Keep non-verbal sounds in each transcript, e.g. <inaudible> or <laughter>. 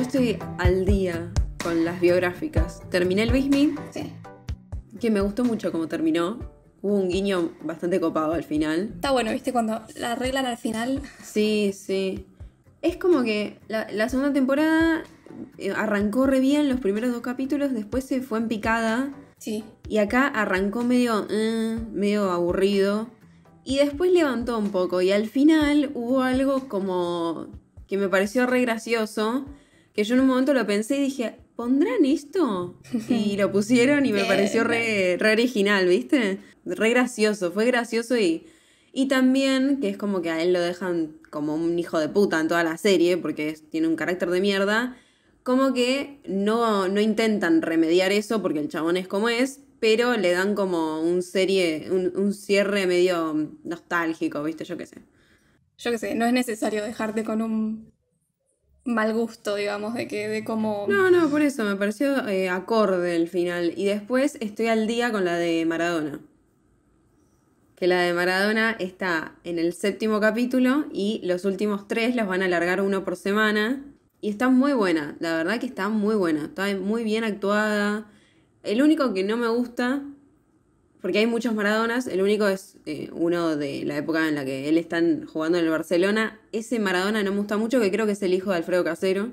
Yo estoy al día con las biográficas. Terminé el Bismi. Sí. Que me gustó mucho cómo terminó. Hubo un guiño bastante copado al final. Está bueno, ¿viste? Cuando la arreglan al final. Sí, sí. Es como que la, segunda temporada eh, arrancó re bien los primeros dos capítulos, después se fue en picada. Sí. Y acá arrancó medio, eh, medio aburrido. Y después levantó un poco. Y al final hubo algo como que me pareció re gracioso yo en un momento lo pensé y dije, ¿pondrán esto? Y <laughs> lo pusieron y me pareció re, original, ¿viste? Re gracioso, fue gracioso y, y también que es como que a él lo dejan como un hijo de puta en toda la serie, porque tiene un carácter de mierda, como que no, no intentan remediar eso porque el chabón es como es, pero le dan como un serie, un, un cierre medio nostálgico, ¿viste? Yo qué sé. Yo qué sé, no es necesario dejarte con un mal gusto, digamos, de que de cómo... No, no, por eso me pareció eh, acorde el final. Y después estoy al día con la de Maradona. Que la de Maradona está en el séptimo capítulo y los últimos tres las van a alargar uno por semana. Y está muy buena, la verdad que está muy buena, está muy bien actuada. El único que no me gusta, porque hay muchos Maradonas, el único es eh, uno de la época en la que él está jugando en el Barcelona ese Maradona no me gusta mucho, que creo que es el hijo de Alfredo Casero.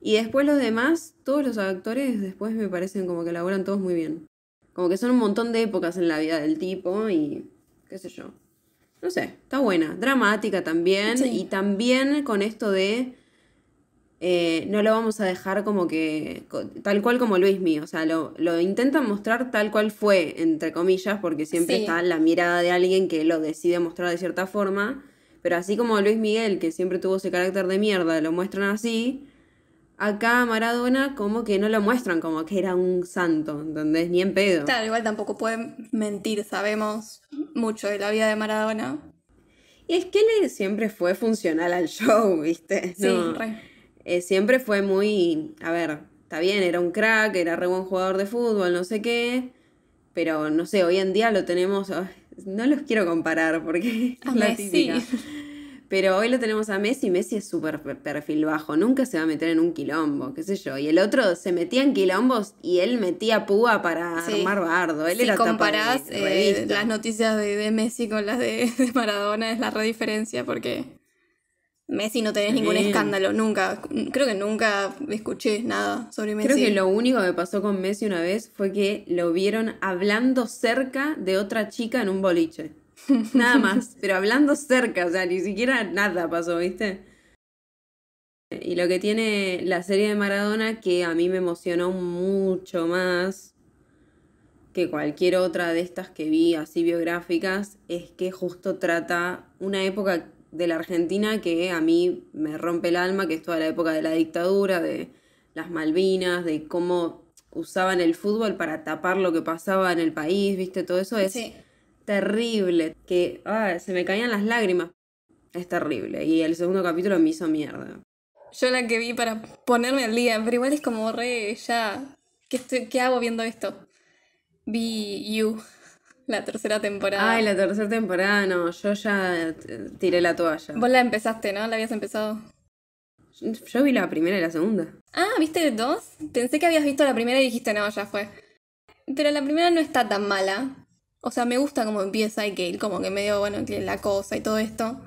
Y después los demás, todos los actores después me parecen como que laboran todos muy bien. Como que son un montón de épocas en la vida del tipo y qué sé yo. No sé, está buena. Dramática también. Y también con esto de... Eh, no lo vamos a dejar como que tal cual como Luis mío, o sea, lo, intentan mostrar tal cual fue, entre comillas, porque siempre está la mirada de alguien que lo decide mostrar de cierta forma, pero así como Luis Miguel, que siempre tuvo ese carácter de mierda, lo muestran así, acá Maradona como que no lo muestran, como que era un santo, ¿entendés? Ni en pedo. Claro, igual tampoco pueden mentir, sabemos mucho de la vida de Maradona. Y es que él siempre fue funcional al show, ¿viste? Sí, eh, siempre fue muy, a ver, está bien, era un crack, era re buen jugador de fútbol, no sé qué, pero no sé, hoy en día lo tenemos, no los quiero comparar porque <laughs> es la típica. Pero hoy lo tenemos a Messi, Messi es súper perfil bajo, nunca se va a meter en un quilombo, qué sé yo. Y el otro se metía en quilombos y él metía púa para armar bardo. Él si comparás eh, las noticias de, Messi con las de, <laughs> de Maradona es la rediferencia porque Messi no tenés ningún escándalo, nunca. Creo que nunca escuché nada sobre Messi. Creo que lo único que pasó con Messi una vez fue que lo vieron hablando cerca de otra chica en un boliche. <laughs> Nada más, pero hablando cerca, o sea, ni siquiera nada pasó, ¿viste? Y lo que tiene la serie de Maradona, que a mí me emocionó mucho más que cualquier otra de estas que vi así biográficas, es que justo trata una época de la Argentina que a mí me rompe el alma, que es toda la época de la dictadura, de las Malvinas, de cómo usaban el fútbol para tapar lo que pasaba en el país, viste, todo eso es terrible, que ah, se me caían las lágrimas, es terrible, y el segundo capítulo me hizo mierda. Yo la que vi para ponerme al día, pero igual es como re ya, ¿qué, estoy, qué hago viendo esto? Vi You la tercera temporada. Ay, la tercera temporada, no, yo ya eh, tiré la toalla. Vos la empezaste, ¿no? ¿La habías empezado? Yo, vi la primera y la segunda. Ah, ¿viste dos? Pensé que habías visto la primera y dijiste, no, ya fue. Pero la primera no está tan mala. O sea, me gusta cómo empieza y que como que medio, bueno, tiene la cosa y todo esto.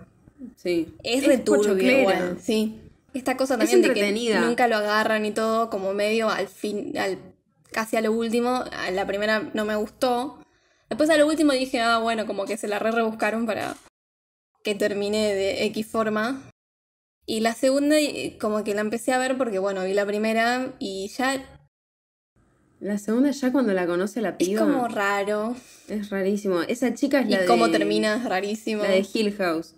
Sí. Es, es returbio sí. Esta cosa también de que nunca lo agarran y todo, como medio al fin, al casi a lo último. La primera no me gustó. Después a lo último dije, ah, bueno, como que se la re rebuscaron para que termine de X forma. Y la segunda, como que la empecé a ver porque, bueno, vi la primera y ya. La segunda, ya cuando la conoce la piba. Es como raro. Es rarísimo. Esa chica es la y de. Y cómo termina es rarísimo. La de Hill House.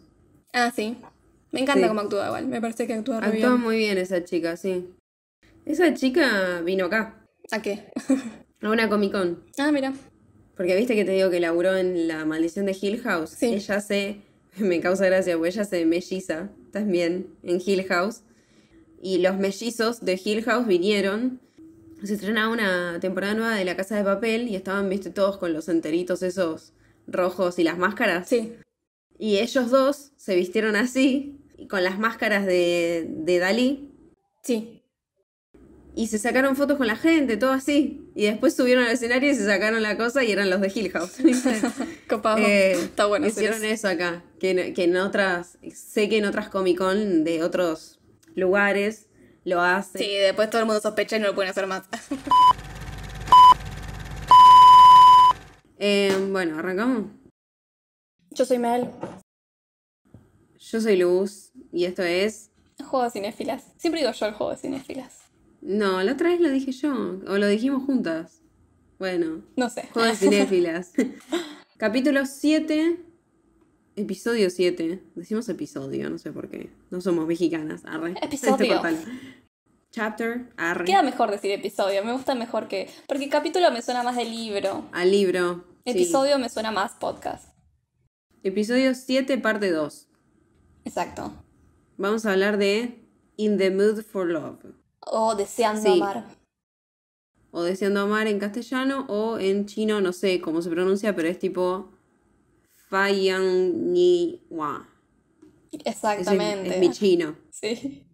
Ah, sí. Me encanta cómo actúa igual. Me parece que actúa, actúa muy bien. Actúa muy bien esa chica, sí. Esa chica vino acá. ¿A qué? a una Comic Con. Ah, mira. Porque viste que te digo que laburó en La Maldición de Hill House. Sí. Ella se. <laughs> Me causa gracia, porque ella se melliza también en Hill House. Y los mellizos de Hill House vinieron. Se estrenaba una temporada nueva de La Casa de Papel y estaban, viste, todos con los enteritos esos rojos y las máscaras. Sí. Y ellos dos se vistieron así, con las máscaras de, de Dalí. Sí. Y se sacaron fotos con la gente, todo así. Y después subieron al escenario y se sacaron la cosa y eran los de Hill House. <laughs> <laughs> Copado. Eh, Está bueno. Hicieron eso, acá. Que en, otras. Sé que en otras Comic Con de otros lugares lo hacen. Sí, después todo el mundo sospecha y no lo pueden hacer más. <laughs> Eh, bueno, arrancamos. Yo soy Mel. Yo soy Luz. Y esto es. Juego de cinéfilas. Siempre digo yo el juego de cinéfilas. No, la otra vez lo dije yo, o lo dijimos juntas. Bueno. No sé. Juegos cinéfilas. <laughs> Capítulo 7, episodio 7. Decimos episodio, no sé por qué. No somos mexicanas, arre. Este episodio. Chapter, arre. Queda mejor decir episodio, me gusta mejor que... Porque capítulo me suena más de libro. Al libro. Episodio me suena más podcast. Episodio 7, parte 2. Exacto. Vamos a hablar de In the Mood for Love. O deseando amar. O deseando amar en castellano o en chino, no sé cómo se pronuncia, pero es tipo Fayang Ni Exactamente. mi chino. <laughs> Sí.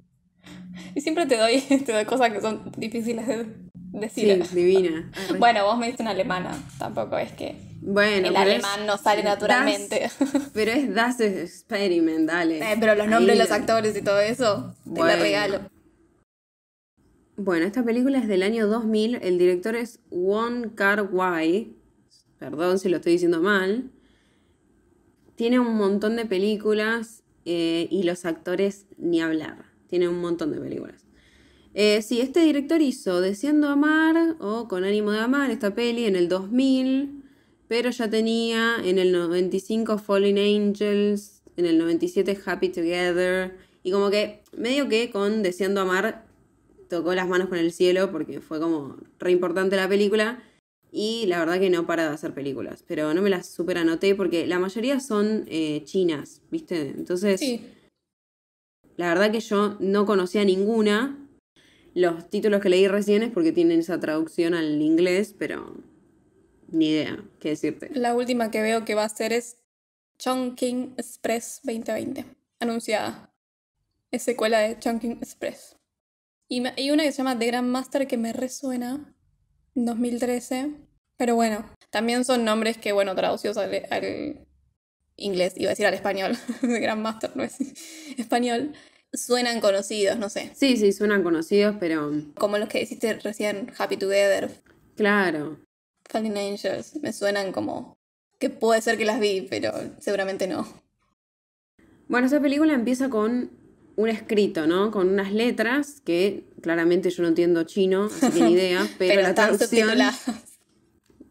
Y siempre te doy, <laughs> te doy cosas que son difíciles de decir. Sí, divina. <laughs> Bueno, vos me dices una alemana, tampoco es que bueno, el alemán no sale naturalmente. pero es Das experimentales eh, pero los nombres de los actores y todo eso, te lo regalo. Bueno, esta película es del año 2000. El director es Won Kar-wai. Perdón si lo estoy diciendo mal. Tiene un montón de películas eh, y los actores ni hablar. Tiene un montón de películas. Eh, sí, este director hizo Deseando Amar o Con ánimo de amar esta peli en el 2000, pero ya tenía en el 95 Falling Angels, en el 97 Happy Together, y como que medio que con Deseando Amar tocó las manos con el cielo porque fue como re importante la película. Y la verdad que no para de hacer películas, pero no me las super anoté porque la mayoría son eh, chinas, ¿viste? Entonces, la verdad que yo no conocía ninguna. Los títulos que leí recién es porque tienen esa traducción al inglés, pero ni idea qué decirte. La última que veo que va a ser es Chongqing Express 2020, anunciada. Es secuela de Chongqing Express. Y, una que se llama The Master que me resuena, 2013. Pero bueno, también son nombres que, bueno, traducidos al, al inglés, iba a decir al español, <laughs> The Master no es <laughs> español, suenan conocidos, no sé. Sí, sí, suenan conocidos, pero... Como los que hiciste recién, Happy Together. Claro. Falling Angels, me suenan como que puede ser que las vi, pero seguramente no. Bueno, esa película empieza con un escrito, ¿no? Con unas letras que claramente yo no entiendo chino, así idea, <laughs> pero, la traducción...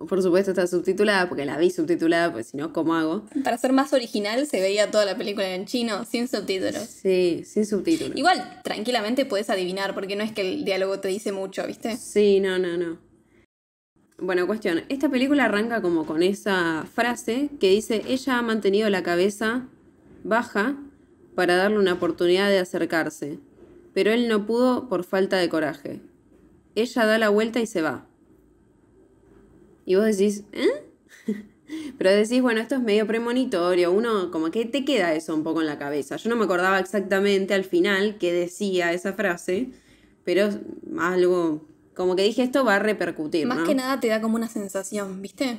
Por supuesto está subtitulada, porque la vi subtitulada, pues si no, ¿cómo hago? Para ser más original se veía toda la película en chino, sin subtítulos. Sí, sin subtítulos. Igual, tranquilamente puedes adivinar, porque no es que el diálogo te dice mucho, ¿viste? Sí, no, no, no. Bueno, cuestión. Esta película arranca como con esa frase que dice, ella ha mantenido la cabeza baja para darle una oportunidad de acercarse, pero él no pudo por falta de coraje. Ella da la vuelta y se va. Y vos decís, ¿eh? <laughs> Pero decís, bueno, esto es medio premonitorio, uno como que te queda eso un poco en la cabeza. Yo no me acordaba exactamente al final qué decía esa frase, pero algo, como que dije, esto va a repercutir. Más que nada te da como una sensación, ¿viste?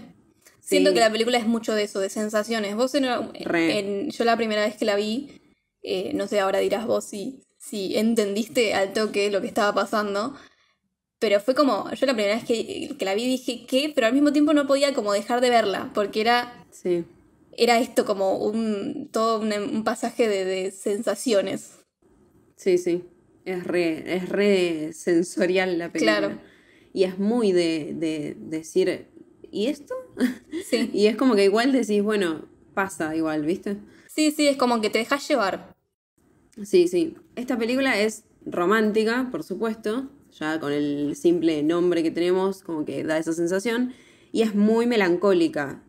Siento que la película es mucho de eso, de sensaciones. Vos en, yo la primera vez que la vi, eh, no sé, ahora dirás vos si, si entendiste al toque lo que estaba pasando. Pero fue como, yo la primera vez que, la vi dije ¿qué? pero al mismo tiempo no podía como dejar de verla, porque era, sí. era esto como un, todo un, pasaje de, sensaciones. Sí, sí, es re, es sensorial la película. Claro. Y es muy de, de decir, ¿y esto? Sí. <laughs> y es como que igual decís, bueno, pasa igual, ¿viste? Sí, sí, es como que te dejas llevar. Sí, sí. Esta película es romántica, por supuesto, ya con el simple nombre que tenemos, como que da esa sensación, y es muy melancólica,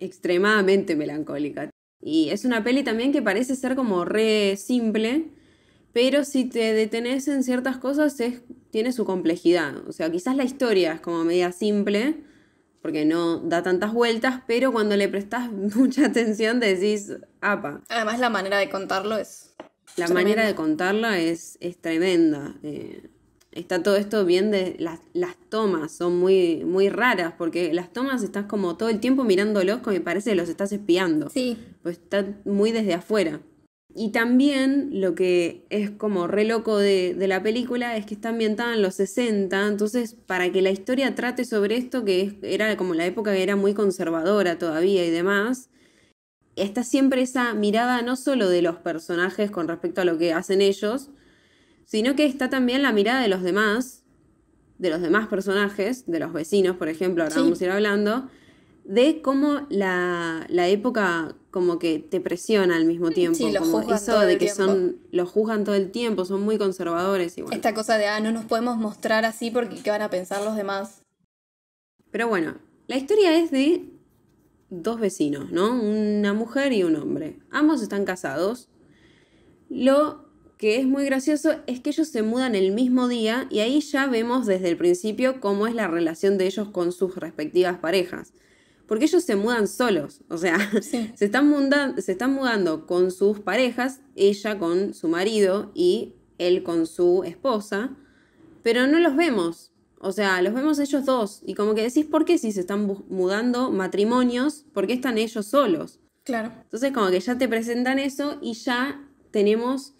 extremadamente melancólica. Y es una peli también que parece ser como re simple, pero si te detenes en ciertas cosas es, tiene su complejidad. O sea, quizás la historia es como media simple, porque no da tantas vueltas, pero cuando le prestas <laughs> mucha atención decís, apa. Además la manera de contarlo es la manera de contarla es, es tremenda. Eh, está todo esto bien de las, tomas, son muy, muy raras, porque las tomas estás como todo el tiempo mirándolos, como me parece que los estás espiando. Sí. Pues está muy desde afuera. Y también lo que es como re loco de, de, la película es que está ambientada en los 60, entonces para que la historia trate sobre esto, que era como la época que era muy conservadora todavía y demás, está siempre esa mirada no solo de los personajes con respecto a lo que hacen ellos, sino que está también la mirada de los demás, de los demás personajes, de los vecinos, por ejemplo, ahora vamos a ir hablando, de cómo la, época como que te presiona al mismo tiempo. Sí, como eso de que son, los juzgan todo el tiempo, son muy conservadores. Esta cosa de, ah, no nos podemos mostrar así porque qué van a pensar los demás. Pero bueno, la historia es de dos vecinos, ¿no? Una mujer y un hombre. Ambos están casados. Lo que es muy gracioso es que ellos se mudan el mismo día y ahí ya vemos desde el principio cómo es la relación de ellos con sus respectivas parejas. Porque ellos se mudan solos, o sea, <laughs> se, están se están mudando con sus parejas, ella con su marido y él con su esposa, pero no los vemos. O sea, los vemos ellos dos. Y como que decís, ¿por qué si se están mudando matrimonios? ¿Por qué están ellos solos? Claro. Entonces, como que ya te presentan eso y ya tenemos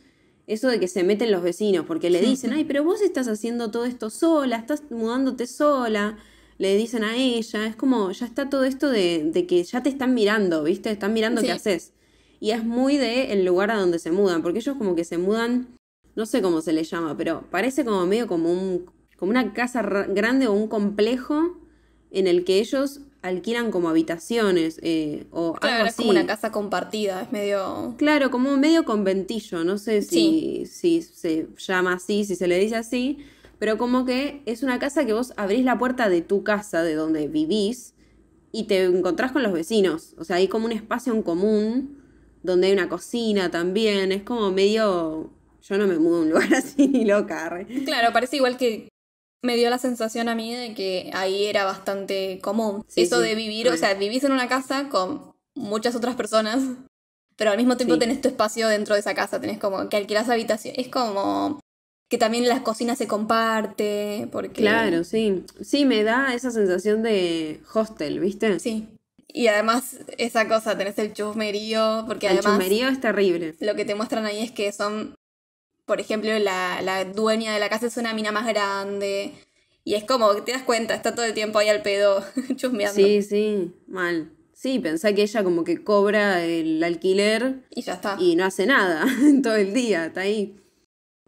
eso de que se meten los vecinos, porque le dicen, ay, pero vos estás haciendo todo esto sola, estás mudándote sola. Le dicen a ella, es como, ya está todo esto de, que ya te están mirando, ¿viste? Están mirando qué haces. Y es muy de el lugar a donde se mudan, porque ellos como que se mudan, no sé cómo se les llama, pero parece como medio como un como una casa grande o un complejo en el que ellos alquilan como habitaciones eh, o algo así. es como una casa compartida, es medio... Claro, como medio conventillo, no sé si, si se llama así, si se le dice así, pero como que es una casa que vos abrís la puerta de tu casa, de donde vivís, y te encontrás con los vecinos. O sea, hay como un espacio en común, donde hay una cocina también, es como medio... Yo no me mudo a un <laughs> lugar así, loca. Claro, parece igual que me dio la sensación a mí de que ahí era bastante común. Eso de vivir, o sea, vivís en una casa con muchas otras personas, <laughs> pero al mismo tiempo tenés tu espacio dentro de esa casa, tenés como que alquilás habitación. Es como que también la cocina se comparte, porque... Claro, sí. Sí, me da esa sensación de hostel, ¿viste? Sí. Y además esa cosa, tenés el chusmerío, porque además... El chusmerío es terrible. Lo que te muestran ahí es que son por ejemplo, la, dueña de la casa es una mina más grande. Y es como te das cuenta, está todo el tiempo ahí al pedo, <laughs> chusmeando. Sí, sí, mal. Sí, pensá que ella como que cobra el alquiler. Y ya está. Y no hace nada <laughs> todo el día, está ahí.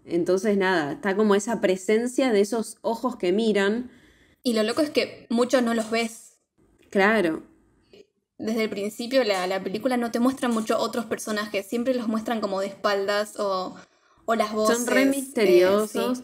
Entonces, nada, está como esa presencia de esos ojos que miran. Y lo loco es que muchos no los ves. Claro. Desde el principio la, la película no te muestra mucho otros personajes, siempre los muestran como de espaldas o son re eh, misteriosos.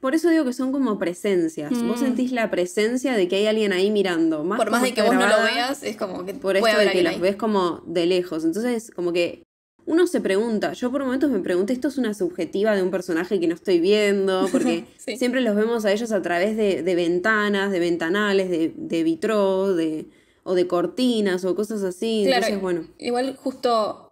Por eso digo que son como presencias. Vos mm. sentís la presencia de que hay alguien ahí mirando. por más de que vos no lo veas, es como que. Por eso de que los ves como de lejos. Entonces, como que uno se pregunta, yo por momentos me pregunto, esto es una subjetiva de un personaje que no estoy viendo, porque <laughs> siempre los vemos a ellos a través de, ventanas, de ventanales, de, de vitró, o de cortinas o cosas así. Claro, Entonces, bueno. Igual justo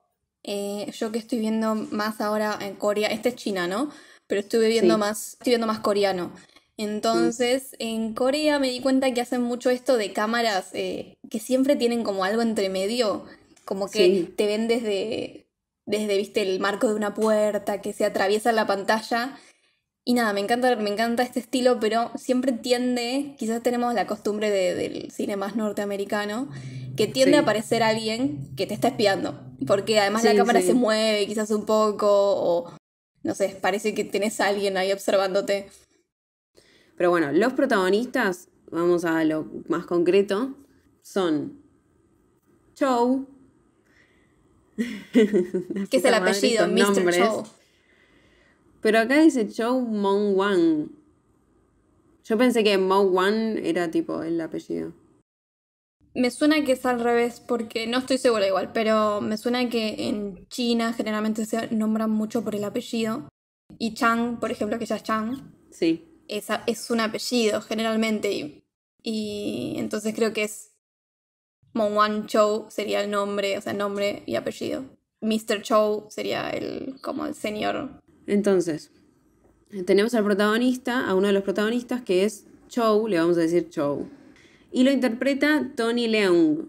eh, yo que estoy viendo más ahora en Corea, este es China, ¿no? Pero estuve viendo más, estoy viendo más coreano. Entonces, en Corea me di cuenta que hacen mucho esto de cámaras eh, que siempre tienen como algo entre medio, como que te ven desde, desde, viste, el marco de una puerta, que se atraviesa la pantalla y nada, me encanta, me encanta este estilo, pero siempre tiende, quizás tenemos la costumbre del cine más norteamericano, que tiende a aparecer alguien que te está espiando. Porque además la cámara se mueve quizás un poco, o no sé, parece que tenés a alguien ahí observándote. Pero bueno, los protagonistas, vamos a lo más concreto, son Chow. <laughs> que es el apellido, Mr. Chow. Pero acá dice Chow Mong Yo pensé que Mong Wan era tipo el apellido. Me suena que es al revés, porque no estoy segura igual, pero me suena que en China generalmente se nombran mucho por el apellido. Y Chang, por ejemplo, que ya es Chang. Sí. Es, es un apellido generalmente. Y, entonces creo que es Mong Wan sería el nombre, o sea, nombre y apellido. Mr. Chow sería el como el señor entonces, tenemos al protagonista, a uno de los protagonistas, que es Chow, le vamos a decir Chow. Y lo interpreta Tony Leung.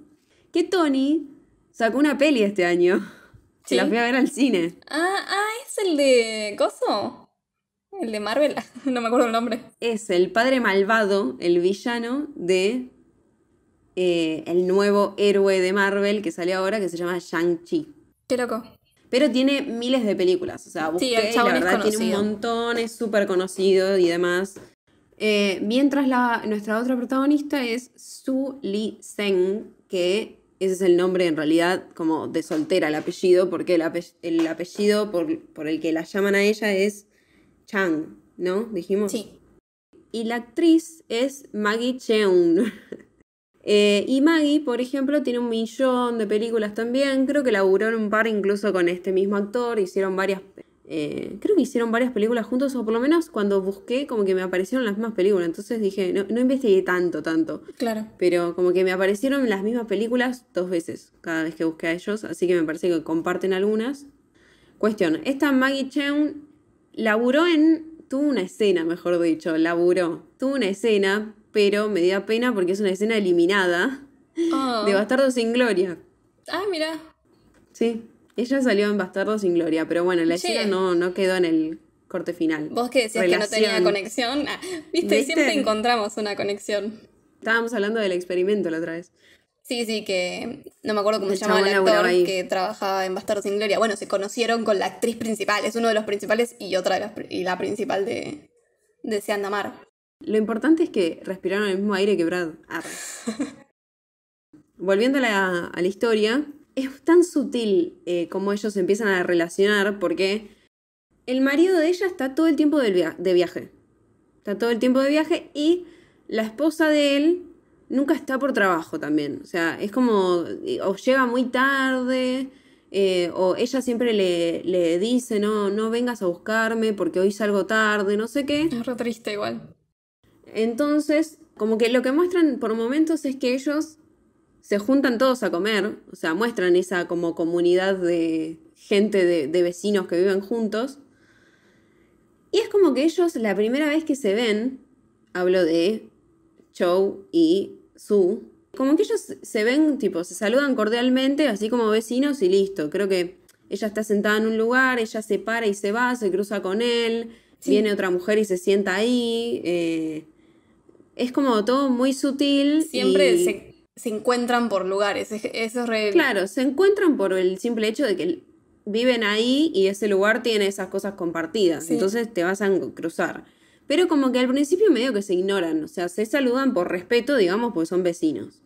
Que Tony sacó una peli este año. <laughs> se La fui a ver al cine. Ah, ah, es el de Coso? El de Marvel. <laughs> no me acuerdo el nombre. Es el padre malvado, el villano de eh, el nuevo héroe de Marvel que salió ahora, que se llama Shang-Chi. Qué loco. Pero tiene miles de películas, o sea, sí, la verdad tiene un montón, es súper conocido y demás. Eh, mientras la, nuestra otra protagonista es Su Li Zeng, que ese es el nombre en realidad como de soltera, el apellido, porque el, apellido por, por, el que la llaman a ella es Chang, ¿no? Dijimos. Sí. Y la actriz es Maggie Cheung, <laughs> Eh, y Maggie, por ejemplo, tiene un millón de películas también. Creo que laburó en un par incluso con este mismo actor. Hicieron varias. Eh, creo que hicieron varias películas juntos, o por lo menos cuando busqué, como que me aparecieron las mismas películas. Entonces dije, no, investigué tanto, tanto. Claro. Pero como que me aparecieron las mismas películas dos veces cada vez que busqué a ellos. Así que me parece que comparten algunas. Cuestión: esta Maggie Cheung laburó en. Tuvo una escena, mejor dicho, laburó. Tuvo una escena pero me dio pena porque es una escena eliminada ah. de Bastardo sin Gloria. Ah, mira. Sí, ella salió en Bastardo sin Gloria, pero bueno, la escena no, no quedó en el corte final. Vos que decías que no tenía conexión, ah, ¿viste? Siempre encontramos una conexión. Estábamos hablando del experimento la otra vez. Sí, sí, que no me acuerdo cómo se llamaba el actor que trabajaba en Bastardo sin Gloria. Bueno, se conocieron con la actriz principal, es uno de los principales y otra de y la principal de, de Se lo importante es que respiraron el mismo aire que Brad. <laughs> Volviendo a la, historia, es tan sutil eh, como ellos empiezan a relacionar porque el marido de ella está todo el tiempo de, viaje. Está todo el tiempo de viaje y la esposa de él nunca está por trabajo también. O sea, es como, eh, o llega muy tarde, eh, o ella siempre le, dice, no, no vengas a buscarme porque hoy salgo tarde, no sé qué. Es re triste igual. Entonces, como que lo que muestran por momentos es que ellos se juntan todos a comer, o sea, muestran esa como comunidad de gente, de, vecinos que viven juntos. Y es como que ellos la primera vez que se ven, hablo de Cho y Su, como que ellos se ven, tipo, se saludan cordialmente, así como vecinos y listo. Creo que ella está sentada en un lugar, ella se para y se va, se cruza con él, viene otra mujer y se sienta ahí. Eh, es como todo muy sutil. Siempre se, encuentran por lugares, eso es re... Claro, se encuentran por el simple hecho de que viven ahí y ese lugar tiene esas cosas compartidas, entonces te vas a cruzar. Pero como que al principio medio que se ignoran, o sea, se saludan por respeto, digamos, porque son vecinos.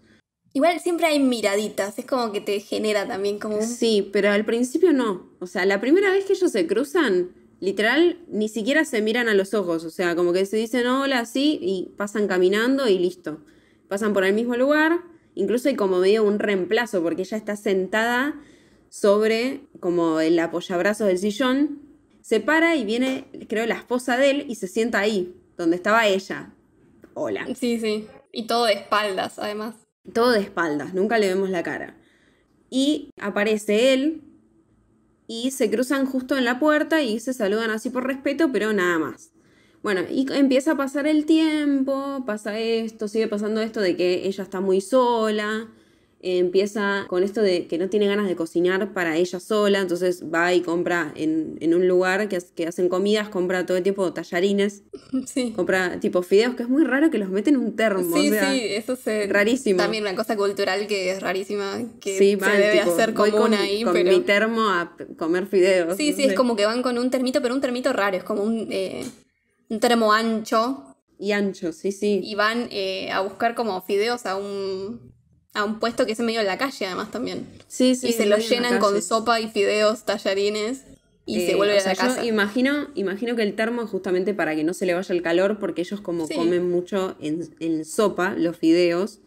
Igual siempre hay miraditas, es como que te genera también como Sí, pero al principio no. O sea, la primera vez que ellos se cruzan, literal ni siquiera se miran a los ojos, o sea, como que se dicen hola, así, y pasan caminando y listo. Pasan por el mismo lugar, incluso hay como medio un reemplazo, porque ella está sentada sobre como el apoyabrazos del sillón, se para y viene, creo, la esposa de él y se sienta ahí, donde estaba ella. Hola. Sí, sí. Y todo de espaldas, además. Todo de espaldas, nunca le vemos la cara. Y aparece él, y se cruzan justo en la puerta y se saludan así por respeto, pero nada más. Bueno, y empieza a pasar el tiempo, pasa esto, sigue pasando esto de que ella está muy sola, eh, empieza con esto de que no tiene ganas de cocinar para ella sola, entonces va y compra en, un lugar que, que, hacen comidas, compra todo el de tallarines, <laughs> compra tipo fideos, que es muy raro que los meten en un termo. sea, sí, eso es rarísimo. También una cosa cultural que es rarísima, que se debe hacer común con, ahí. Con mi termo a comer fideos. Sí, sí, es como que van con un termito, pero un termito raro, es como un, eh, un termo ancho. Y ancho, sí, sí. Y van eh, a buscar como fideos a un a un puesto que es en medio de la calle además también. Sí, sí. Y se lo llenan con sopa y fideos, tallarines y se eh, vuelve a la casa. Yo imagino, imagino que el termo es justamente para que no se le vaya el calor porque ellos como comen mucho en, en, sopa los fideos.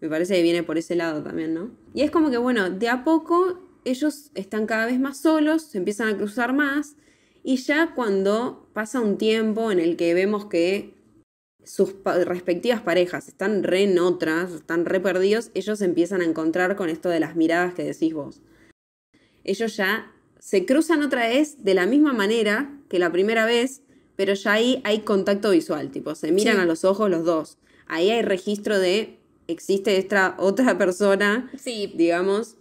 Me parece que viene por ese lado también, ¿no? Y es como que, bueno, de a poco ellos están cada vez más solos, se empiezan a cruzar más y ya cuando pasa un tiempo en el que vemos que sus respectivas parejas están re en otras, están re perdidos, ellos empiezan a encontrar con esto de las miradas que decís vos. Ellos ya se cruzan otra vez de la misma manera que la primera vez, pero ya ahí hay contacto visual, tipo, se miran a los ojos los dos. Ahí hay registro de existe esta otra persona, sí. digamos,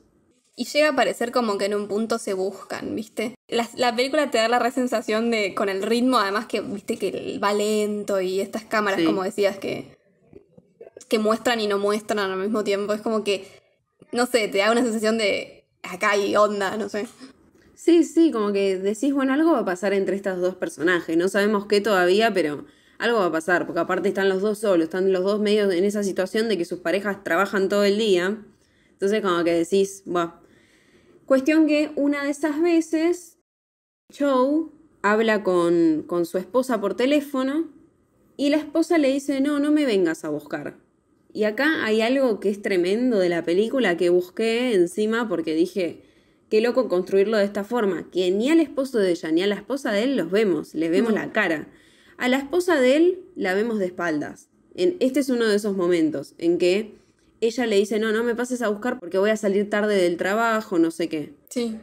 y llega a parecer como que en un punto se buscan, ¿viste? La, película te da la sensación de, con el ritmo, además que, viste, que va lento y estas cámaras, como decías, que, que muestran y no muestran al mismo tiempo. Es como que, no sé, te da una sensación de, acá hay onda, no sé. Sí, sí, como que decís, bueno, algo va a pasar entre estos dos personajes. No sabemos qué todavía, pero algo va a pasar, porque aparte están los dos solos, están los dos medios en esa situación de que sus parejas trabajan todo el día. Entonces como que decís, bueno, Cuestión que una de esas veces, Joe habla con, su esposa por teléfono y la esposa le dice, no, no me vengas a buscar. Y acá hay algo que es tremendo de la película que busqué encima porque dije, qué loco construirlo de esta forma, que ni al esposo de ella ni a la esposa de él los vemos, le vemos la cara. A la esposa de él la vemos de espaldas. En, este es uno de esos momentos en que ella le dice, no, no me pases a buscar porque voy a salir tarde del trabajo, no sé qué. Sí.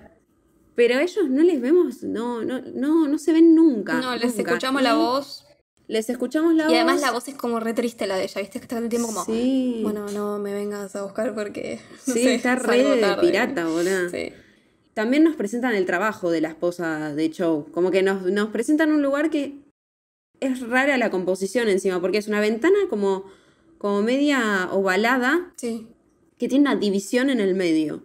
Pero a ellos no les vemos, no, no, no, no se ven nunca. No, les escuchamos la voz. Les escuchamos la voz. Y además la voz es como re triste la de ella, ¿viste? Que está todo el tiempo como, sí. bueno, no me vengas a buscar porque. <laughs> No sí, está re de pirata, boludo. Sí. También nos presentan el trabajo de la esposa de Chow. Como que nos, nos presentan un lugar que es rara la composición encima, porque es una ventana como como media ovalada, que tiene una división en el medio.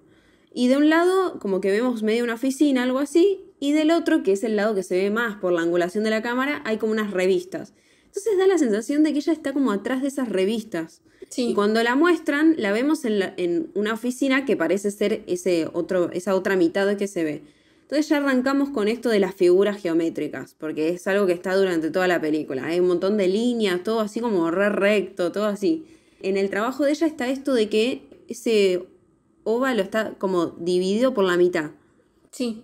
Y de un lado, como que vemos medio una oficina, algo así, y del otro, que es el lado que se ve más por la angulación de la cámara, hay como unas revistas. Entonces da la sensación de que ella está como atrás de esas revistas. Y cuando la muestran, la vemos en, en, una oficina que parece ser ese otro, esa otra mitad que se ve. Entonces ya arrancamos con esto de las figuras geométricas, porque es algo que está durante toda la película. Hay un montón de líneas, todo así como re recto, todo así. En el trabajo de ella está esto de que ese ovalo está como dividido por la mitad. Sí.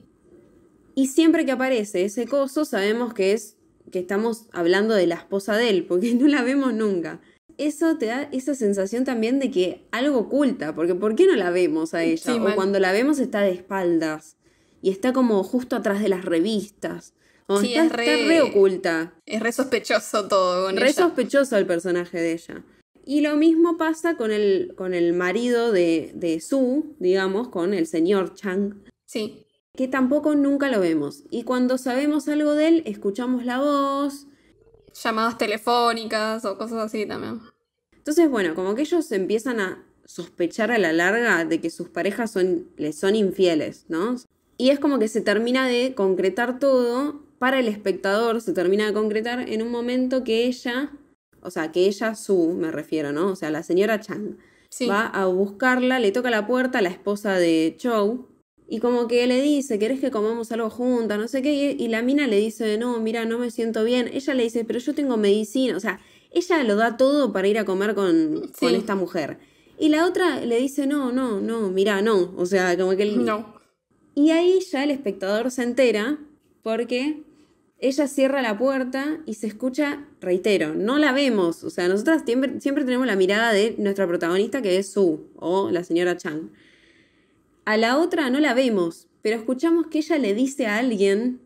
Y siempre que aparece ese coso sabemos que es que estamos hablando de la esposa de él, porque <laughs> no la vemos nunca. Eso te da esa sensación también de que algo oculta, porque ¿por qué no la vemos a ella? o cuando la vemos está de espaldas y está como justo atrás de las revistas. Oh, sí, está, es re, oculta. Es re sospechoso todo. Con re sospechoso el personaje de ella. Y lo mismo pasa con el, con el marido de, de Su, digamos, con el señor Chang. Sí. Que tampoco nunca lo vemos. Y cuando sabemos algo de él, escuchamos la voz. Llamadas telefónicas o cosas así también. Entonces, bueno, como que ellos empiezan a sospechar a la larga de que sus parejas son, les son infieles, ¿no? Y es como que se termina de concretar todo para el espectador, se termina de concretar en un momento que ella, o sea, que ella su, me refiero, ¿no? O sea, la señora Chang va a buscarla, le toca la puerta a la esposa de Chou. y como que le dice, ¿querés que comamos algo juntas? No sé qué. Y la mina le dice, no, mira, no me siento bien. Ella le dice, pero yo tengo medicina. O sea, ella lo da todo para ir a comer con, con esta mujer. Y la otra le dice, no, no, no, mira, no. O sea, como que... él... no y ahí ya el espectador se entera porque ella cierra la puerta y se escucha, reitero, no la vemos. O sea, nosotros siempre, tenemos la mirada de nuestra protagonista que es Su o la señora Chang. A la otra no la vemos, pero escuchamos que ella le dice a alguien,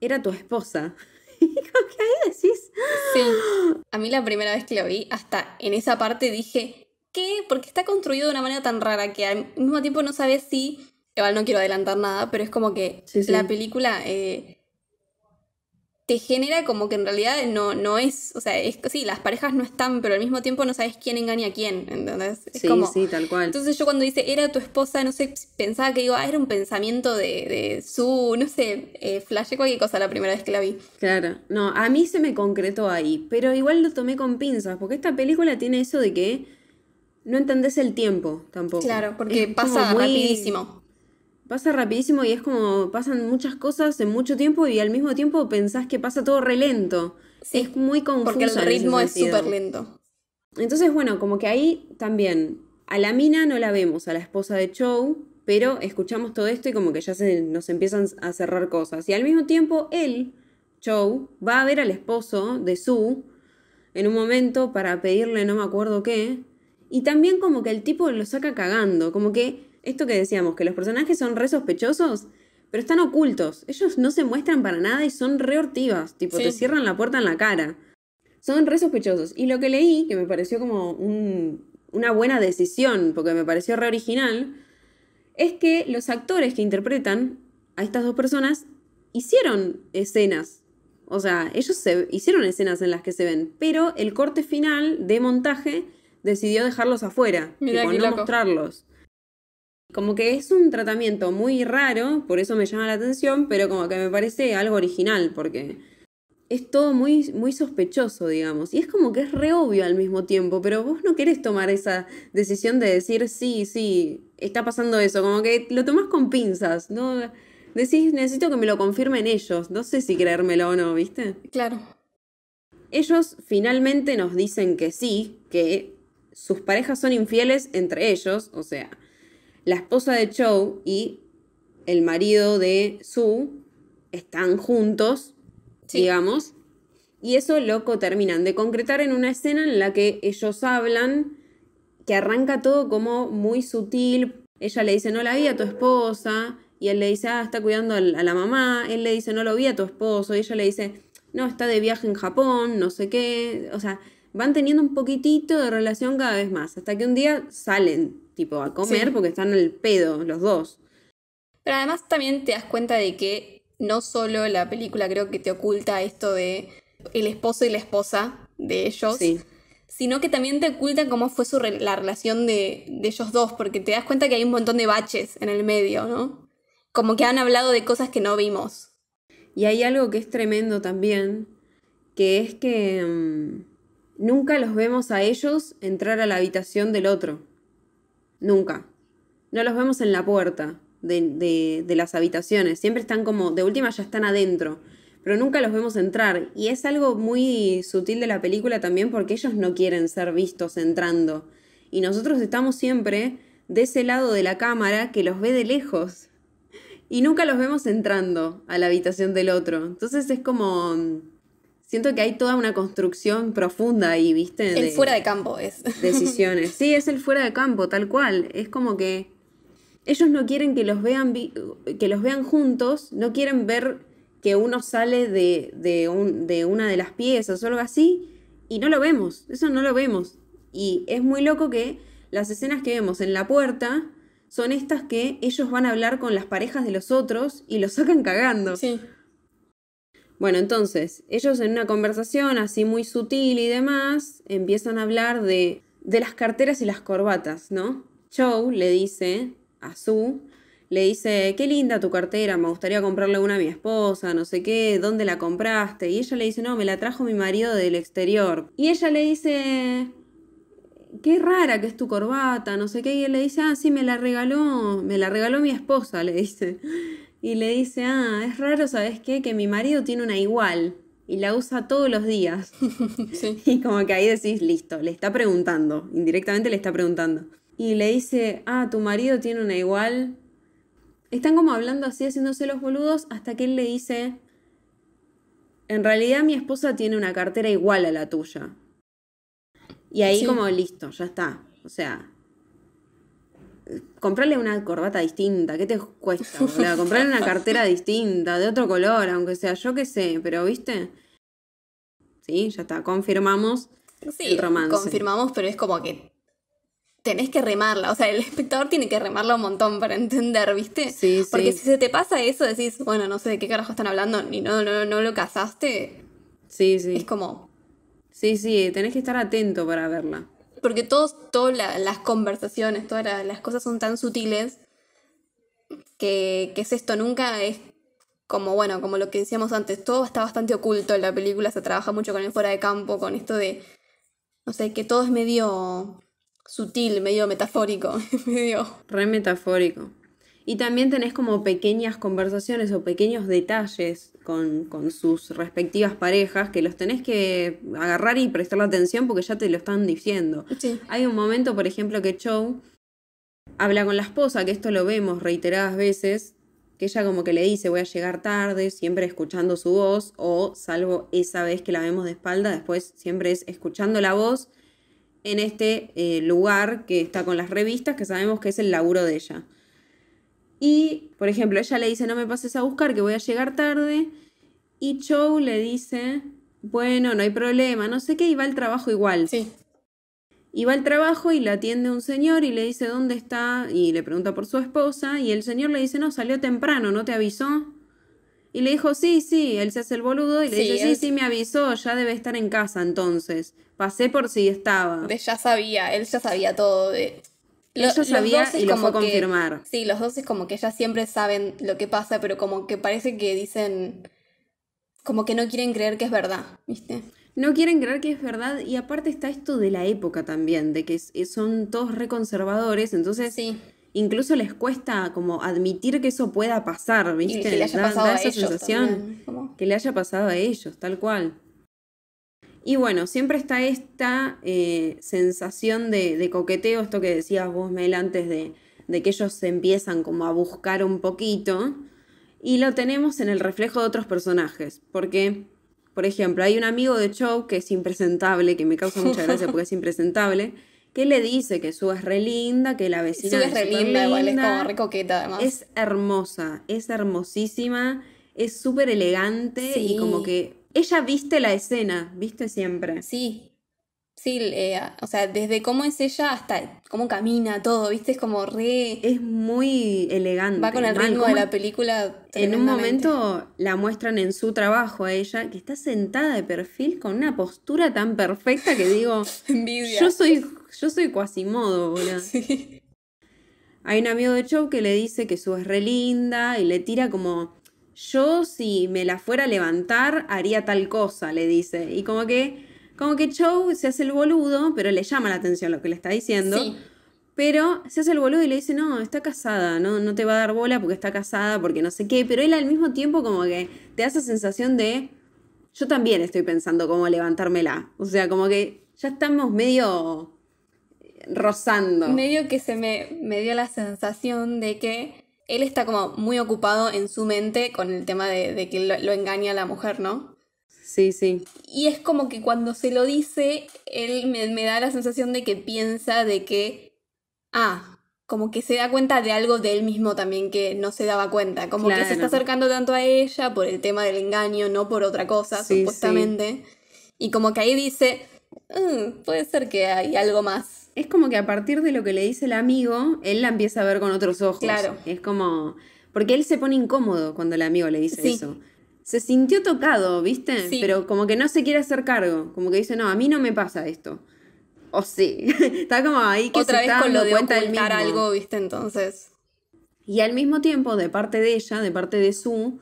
era tu esposa. <laughs> Y como que ahí decís... Sí. A mí la primera vez que lo vi, hasta en esa parte dije, ¿qué? Porque está construido de una manera tan rara que al mismo tiempo no sabes si igual no quiero adelantar nada, pero es como que la película eh, te genera como que en realidad no, no es, o sea, es, sí, las parejas no están, pero al mismo tiempo no sabes quién engaña a quién, ¿entendés? sí, como, sí, tal cual. Entonces yo cuando dice, era tu esposa, no sé, pensaba que digo, ah, era un pensamiento de, de su, no sé, eh, flashé cualquier cosa la primera vez que la vi. Claro, no, a mí se me concretó ahí, pero igual lo tomé con pinzas, porque esta película tiene eso de que no entendés el tiempo tampoco. Claro, porque pasa rapidísimo pasa rapidísimo y es como pasan muchas cosas en mucho tiempo y al mismo tiempo pensás que pasa todo re lento. es muy confuso. Porque el ritmo es súper lento. Entonces, bueno, como que ahí también a la mina no la vemos, a la esposa de Chow, pero escuchamos todo esto y como que ya se nos empiezan a cerrar cosas. Y al mismo tiempo, él, Chow, va a ver al esposo de Su en un momento para pedirle no me acuerdo qué. Y también como que el tipo lo saca cagando, como que esto que decíamos, que los personajes son re sospechosos, pero están ocultos. Ellos no se muestran para nada y son re hortivas. Tipo, te cierran la puerta en la cara. Son re sospechosos. Y lo que leí, que me pareció como una buena decisión, porque me pareció re original, es que los actores que interpretan a estas dos personas hicieron escenas. O sea, ellos se, hicieron escenas en las que se ven, pero el corte final de montaje decidió dejarlos afuera, tipo, no mostrarlos. Como que es un tratamiento muy raro, por eso me llama la atención, pero como que me parece algo original, porque es todo muy, muy sospechoso, digamos. Y es como que es re obvio al mismo tiempo, pero vos no querés tomar esa decisión de decir, sí, sí, está pasando eso, como que lo tomás con pinzas, ¿no? Decís, necesito que me lo confirmen ellos, no sé si creérmelo o no, ¿viste? Claro. Ellos finalmente nos dicen que sí, que sus parejas son infieles entre ellos, o sea, la esposa de Cho y el marido de Su están juntos, digamos, y eso loco terminan de concretar en una escena en la que ellos hablan, que arranca todo como muy sutil. Ella le dice, no la vi a tu esposa, y él le dice, ah, está cuidando a la mamá, él le dice, no lo vi a tu esposo, y ella le dice, no, está de viaje en Japón, no sé qué, o sea, van teniendo un poquitito de relación cada vez más, hasta que un día salen tipo a comer porque están en el pedo los dos. Pero además también te das cuenta de que no solo la película creo que te oculta esto de el esposo y la esposa de ellos, sino que también te oculta cómo fue la relación de, de, ellos dos, porque te das cuenta que hay un montón de baches en el medio, ¿no? Como que han hablado de cosas que no vimos. Y hay algo que es tremendo también, que es que mm, nunca los vemos a ellos entrar a la habitación del otro nunca. No los vemos en la puerta de, de, las habitaciones, siempre están como, de última ya están adentro, pero nunca los vemos entrar. Y es algo muy sutil de la película también porque ellos no quieren ser vistos entrando. Y nosotros estamos siempre de ese lado de la cámara que los ve de lejos. Y nunca los vemos entrando a la habitación del otro. Entonces es como siento que hay toda una construcción profunda ahí, ¿viste? el fuera de campo es. <laughs> Decisiones. Sí, es el fuera de campo, tal cual. Es como que ellos no quieren que los vean, que los vean juntos, no quieren ver que uno sale de, de una de las piezas o algo así, y no lo vemos, eso no lo vemos. Y es muy loco que las escenas que vemos en la puerta son estas que ellos van a hablar con las parejas de los otros y los sacan cagando. Sí. Bueno, entonces, ellos en una conversación así muy sutil y demás, empiezan a hablar de, de las carteras y las corbatas, ¿no? Chow le dice a Su, le dice, qué linda tu cartera, me gustaría comprarle una a mi esposa, no sé qué, ¿dónde la compraste? Y ella le dice, no, me la trajo mi marido del exterior. Y ella le dice, qué rara que es tu corbata, no sé qué. Y él le dice, ah, sí, me la regaló, me la regaló mi esposa, le dice y le dice, ah, es raro, ¿sabes qué? Que mi marido tiene una igual y la usa todos los días. <laughs> <laughs> Y como que ahí decís, listo, le está preguntando, indirectamente le está preguntando. Y le dice, ah, tu marido tiene una igual. Están como hablando así, haciéndose los boludos, hasta que él le dice, en realidad mi esposa tiene una cartera igual a la tuya. Y ahí como listo, ya está. O sea, comprarle una corbata distinta, ¿qué te cuesta? sea, Comprarle una cartera distinta, de otro color, aunque sea yo qué sé, pero viste. Sí, ya está, confirmamos sí, el romance. Confirmamos, pero es como que tenés que remarla, o sea, el espectador tiene que remarla un montón para entender, ¿viste? Sí, sí. Porque si se te pasa eso, decís, bueno, no sé de qué carajo están hablando, ni no, no, no lo casaste. Sí, sí. Es como. Sí, sí, tenés que estar atento para verla porque todos, todas las conversaciones, todas las cosas son tan sutiles que, es esto, nunca es como, bueno, como lo que decíamos antes, todo está bastante oculto en la película, se trabaja mucho con el fuera de campo, con esto de, no sé, que todo es medio sutil, medio metafórico, <laughs> medio... Re metafórico. Y también tenés como pequeñas conversaciones o pequeños detalles con, sus respectivas parejas que los tenés que agarrar y la atención porque ya te lo están diciendo. Hay un momento, por ejemplo, que Chow habla con la esposa, que esto lo vemos reiteradas veces, que ella como que le dice voy a llegar tarde, siempre escuchando su voz, o salvo esa vez que la vemos de espalda, después siempre es escuchando la voz en este eh, lugar que está con las revistas, que sabemos que es el laburo de ella. Y, por ejemplo, ella le dice, no me pases a buscar, que voy a llegar tarde. Y Chow le dice, bueno, no hay problema, no sé qué, y va al trabajo igual. Sí. Y va al trabajo y la atiende un señor y le dice, ¿dónde está? Y le pregunta por su esposa. Y el señor le dice, no, salió temprano, no te avisó. Y le dijo, sí, sí, él se hace el boludo y le dice, sí, sí, me avisó, ya debe estar en casa entonces. Pasé por si estaba. ya sabía, él ya sabía todo. De ella sabía y lo fue confirmar. Que, sí, los dos es como que ellas siempre saben lo que pasa, pero como que parece que dicen. Como que no quieren creer que es verdad, ¿viste? No quieren creer que es verdad, y aparte está esto de la época también, de que eh, son todos reconservadores, entonces. Sí incluso les cuesta como admitir que eso pueda pasar, ¿viste? que le haya pasado a ellos sensación que le haya pasado a ellos, tal cual. Y bueno, siempre está esta eh, sensación de, coqueteo, esto que decías vos, Mel, antes de, de, que ellos se empiezan como a buscar un poquito. Y lo tenemos en el reflejo de otros personajes, porque, por ejemplo, hay un amigo de Chow que es impresentable, que me causa <laughs> mucha gracia porque es impresentable, que le dice que su es re linda, que la vecina es re linda, igual es como re coqueta además. Es hermosa, es hermosísima, es súper elegante y como que ella viste la escena, viste siempre. Sí, sí, eh, o sea, desde cómo es ella hasta cómo camina todo, viste, es como re... Es muy elegante. Va con el ritmo de la película. En un momento la muestran en su trabajo a ella, que está sentada de perfil con una postura tan perfecta que digo, <laughs> Envidia. yo soy, yo soy boludo. <laughs> Sí. Hay un amigo de show que le dice que su es re linda y le tira como yo si me la fuera a levantar haría tal cosa, le dice. Y como que, como que Joe se hace el boludo, pero le llama la atención lo que le está diciendo. Pero se hace el boludo y le dice, no, está casada, no, no te va a dar bola porque está casada, porque no sé qué. Pero él al mismo tiempo como que te da esa sensación de, yo también estoy pensando cómo levantármela. O sea, como que ya estamos medio eh, rozando. Medio que se me, me dio la sensación de que él está como muy ocupado en su mente con el tema de, que lo, engaña a la mujer, ¿no? Sí, sí. Y es como que cuando se lo dice, él me, da la sensación de que piensa de que, ah, como que se da cuenta de algo de él mismo también que no se daba cuenta. Como que se está acercando tanto a ella por el tema del engaño, no por otra cosa, supuestamente. Y como que ahí dice, mm, puede ser que hay algo más es como que a partir de lo que le dice el amigo, él la empieza a ver con otros ojos. Claro. Es como. Porque él se pone incómodo cuando el amigo le dice eso. Se sintió tocado, ¿viste? Pero como que no se quiere hacer cargo. Como que dice, no, a mí no me pasa esto. O sí. <laughs> está como ahí que se lo de algo, ¿viste? Entonces. Y al mismo tiempo, de parte de ella, de parte de su,